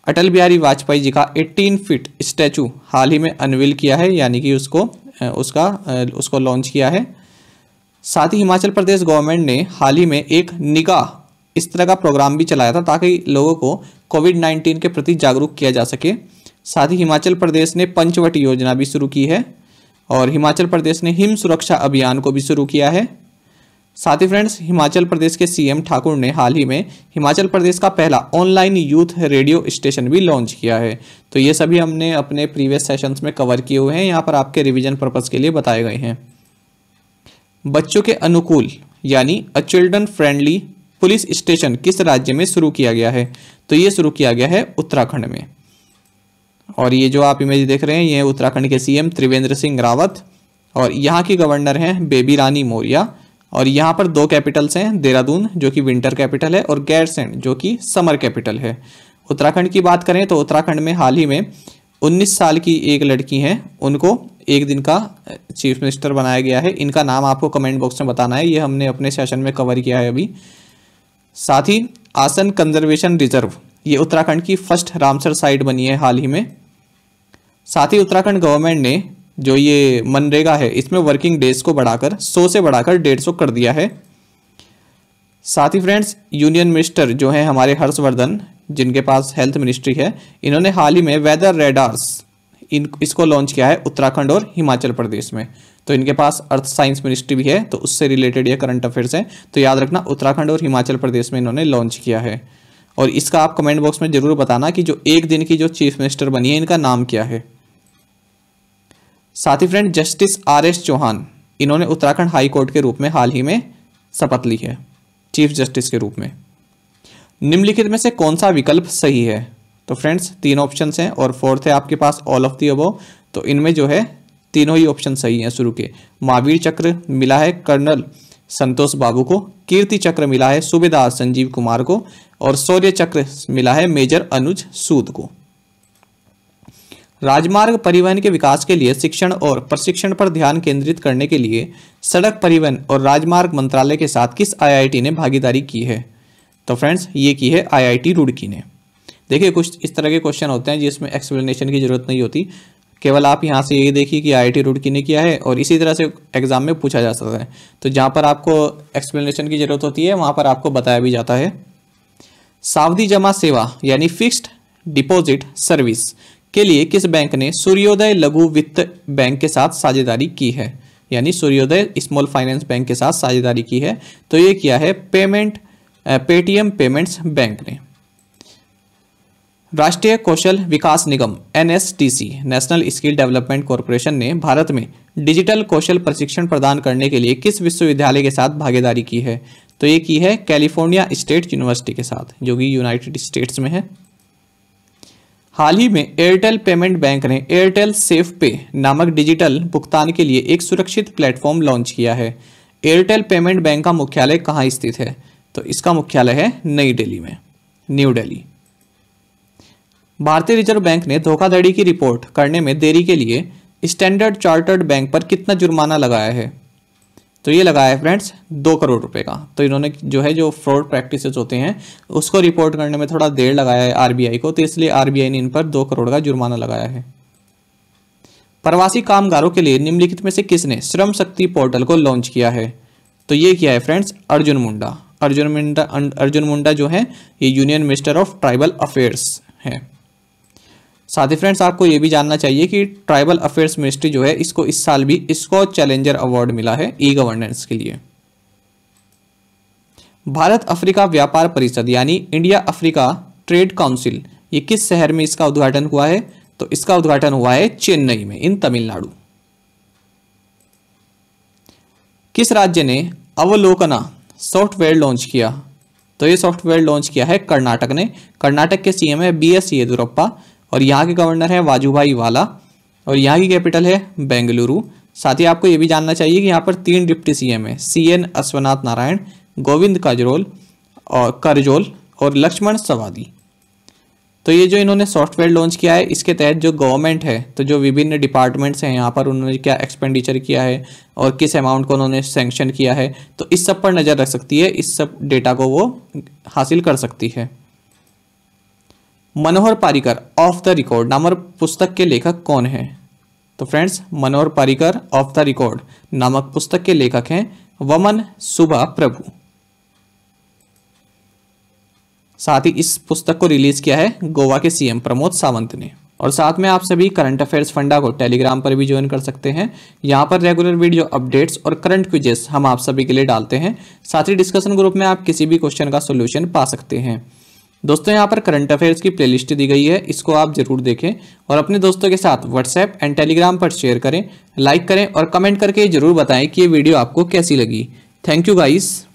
[SPEAKER 1] अटल बिहारी वाजपेयी जी का 18 फीट स्टैचू हाल ही में अनविल किया है यानी कि उसको उसका उसको लॉन्च किया है साथ ही हिमाचल प्रदेश गवर्नमेंट ने हाल ही में एक निगाह इस तरह का प्रोग्राम भी चलाया था ताकि लोगों को कोविड नाइन्टीन के प्रति जागरूक किया जा सके साथ ही हिमाचल प्रदेश ने पंचवटी योजना भी शुरू की है और हिमाचल प्रदेश ने हिम सुरक्षा अभियान को भी शुरू किया है साथ ही फ्रेंड्स हिमाचल प्रदेश के सीएम ठाकुर ने हाल ही में हिमाचल प्रदेश का पहला ऑनलाइन यूथ रेडियो स्टेशन भी लॉन्च किया है तो ये सभी हमने अपने प्रीवियस सेशंस में कवर किए हुए हैं यहाँ पर आपके रिवीजन पर्पज़ के लिए बताए गए हैं बच्चों के अनुकूल यानी a children friendly police station किस राज्य में शुरू किया गया है तो ये शुरू किया गया है उत्तराखंड में और ये जो आप इमेज देख रहे हैं ये उत्तराखंड के सीएम त्रिवेंद्र सिंह रावत और यहाँ की गवर्नर हैं बेबी रानी मौर्या और यहाँ पर दो कैपिटल्स हैं देहरादून जो कि विंटर कैपिटल है और गैरसैन जो कि समर कैपिटल है उत्तराखंड की बात करें तो उत्तराखंड में हाल ही में 19 साल की एक लड़की है उनको एक दिन का चीफ मिनिस्टर बनाया गया है इनका नाम आपको कमेंट बॉक्स में बताना है ये हमने अपने सेशन में कवर किया है अभी साथ ही आसन कंजर्वेशन रिजर्व ये उत्तराखंड की फर्स्ट रामसर साइट बनी है हाल ही में साथ ही उत्तराखंड गवर्नमेंट ने जो ये मनरेगा है इसमें वर्किंग डेज को बढ़ाकर 100 से बढ़ाकर 150 कर दिया है साथ ही फ्रेंड्स यूनियन मिनिस्टर जो हैं हमारे हर्षवर्धन जिनके पास हेल्थ मिनिस्ट्री है इन्होंने हाल ही में वेदर रेडार्स इन इसको लॉन्च किया है उत्तराखंड और हिमाचल प्रदेश में तो इनके पास अर्थ साइंस मिनिस्ट्री भी है तो उससे रिलेटेड ये करंट अफेयर्स हैं तो याद रखना उत्तराखंड और हिमाचल प्रदेश में इन्होंने लॉन्च किया है और इसका आप कमेंट बॉक्स में ज़रूर बताना कि जो एक दिन की जो चीफ मिनिस्टर बनी है इनका नाम क्या है साथ ही friend justice R S Chauhan इन्होंने उत्तराखंड हाई कोर्ट के रूप में हाल ही में शपथ ली है चीफ जस्टिस के रूप में निम्नलिखित में से कौन सा विकल्प सही है तो फ्रेंड्स तीन ऑप्शन हैं और फोर्थ है आपके पास ऑल ऑफ दी अबो तो इनमें जो है तीनों ही ऑप्शन सही हैं शुरू के महावीर चक्र मिला है कर्नल संतोष बाबू को कीर्ति चक्र मिला है सूबेदार संजीव कुमार को और शौर्य चक्र मिला है मेजर अनुज सूद को राजमार्ग परिवहन के विकास के लिए शिक्षण और प्रशिक्षण पर ध्यान केंद्रित करने के लिए सड़क परिवहन और राजमार्ग मंत्रालय के साथ किस आईआईटी ने भागीदारी की है तो फ्रेंड्स ये की है आईआईटी रुड़की ने देखिए कुछ इस तरह के क्वेश्चन होते हैं जिसमें एक्सप्लेनेशन की जरूरत नहीं होती केवल आप यहाँ से ये देखिए कि आई रुड़की ने किया है और इसी तरह से एग्ज़ाम में पूछा जा सकता है तो जहाँ पर आपको एक्सप्लेनेशन की ज़रूरत होती है वहाँ पर आपको बताया भी जाता है सावधि जमा सेवा यानी फिक्स्ड डिपॉजिट सर्विस के लिए किस बैंक ने सूर्योदय लघु वित्त बैंक के साथ साझेदारी की है यानी सूर्योदय स्मॉल फाइनेंस बैंक के साथ साझेदारी की है तो ये किया है पेमेंट पेटीएम पेमेंट्स बैंक ने राष्ट्रीय कौशल विकास निगम N national skill development corporation ने भारत में डिजिटल कौशल प्रशिक्षण प्रदान करने के लिए किस विश्वविद्यालय के साथ भागीदारी की है तो ये की है कैलिफोर्निया स्टेट यूनिवर्सिटी के साथ जो कि यूनाइटेड स्टेट्स में है हाल ही में एयरटेल पेमेंट बैंक ने एयरटेल सेफ पे नामक डिजिटल भुगतान के लिए एक सुरक्षित प्लेटफॉर्म लॉन्च किया है एयरटेल पेमेंट बैंक का मुख्यालय कहाँ स्थित है तो इसका मुख्यालय है नई दिल्ली में न्यू दिल्ली भारतीय रिजर्व बैंक ने धोखाधड़ी की रिपोर्ट करने में देरी के लिए स्टैंडर्ड चार्टर्ड बैंक पर कितना जुर्माना लगाया है तो ये लगाया है फ्रेंड्स दो करोड़ रुपए का तो इन्होंने जो है जो फ्रॉड प्रैक्टिस होते हैं उसको रिपोर्ट करने में थोड़ा देर लगाया है आरबीआई को तो इसलिए आरबीआई ने इन पर दो करोड़ का जुर्माना लगाया है प्रवासी कामगारों के लिए निम्नलिखित में से किसने श्रम शक्ति पोर्टल को लॉन्च किया है तो ये किया है फ्रेंड्स अर्जुन मुंडा अर्जुन मुंडा अर्जुन मुंडा जो है ये union minister of tribal affairs है साथ ही फ्रेंड्स आपको ये भी जानना चाहिए कि ट्राइबल अफेयर्स मिनिस्ट्री जो है इसको इस साल भी इसको चैलेंजर अवार्ड मिला है ई गवर्नेंस के लिए भारत अफ्रीका व्यापार परिषद यानी इंडिया अफ्रीका ट्रेड काउंसिल ये किस शहर में इसका उद्घाटन हुआ है तो इसका उद्घाटन हुआ है चेन्नई में इन तमिलनाडु किस राज्य ने अवलोकना सॉफ्टवेयर लॉन्च किया तो ये सॉफ्टवेयर लॉन्च किया है कर्नाटक ने कर्नाटक के सीएम है बी एस येदुरप्पा और यहाँ के गवर्नर हैं वाजूभाई वाला और यहाँ की कैपिटल है बेंगलुरु साथ ही आपको ये भी जानना चाहिए कि यहाँ पर तीन डिप्टी सी हैं सी एन अश्वनाथ नारायण गोविंद काजरोल और करजोल और लक्ष्मण सवादी तो ये जो इन्होंने सॉफ्टवेयर लॉन्च किया है इसके तहत जो गवर्नमेंट है तो जो विभिन्न डिपार्टमेंट्स हैं यहाँ पर उन्होंने क्या एक्सपेंडिचर किया है और किस अमाउंट को उन्होंने सेंक्शन किया है तो इस सब पर नज़र रख सकती है इस सब डेटा को वो हासिल कर सकती है Manohar Parrikar off the record नामक पुस्तक के लेखक कौन है तो friends Manohar Parrikar off the record नामक पुस्तक के लेखक हैं वमन सुबह प्रभु साथ ही इस पुस्तक को रिलीज किया है गोवा के सीएम प्रमोद सावंत ने और साथ में आप सभी करंट अफेयर्स फंडा को टेलीग्राम पर भी ज्वाइन कर सकते हैं यहाँ पर रेगुलर वीडियो अपडेट्स और करंट क्विजेस हम आप सभी के लिए डालते हैं साथ ही डिस्कशन ग्रुप में आप किसी भी क्वेश्चन का सोल्यूशन पा सकते हैं दोस्तों यहाँ पर करंट अफेयर्स की प्लेलिस्ट दी गई है इसको आप जरूर देखें और अपने दोस्तों के साथ व्हाट्सएप एंड टेलीग्राम पर शेयर करें लाइक करें और कमेंट करके जरूर बताएं कि ये वीडियो आपको कैसी लगी थैंक यू गाइस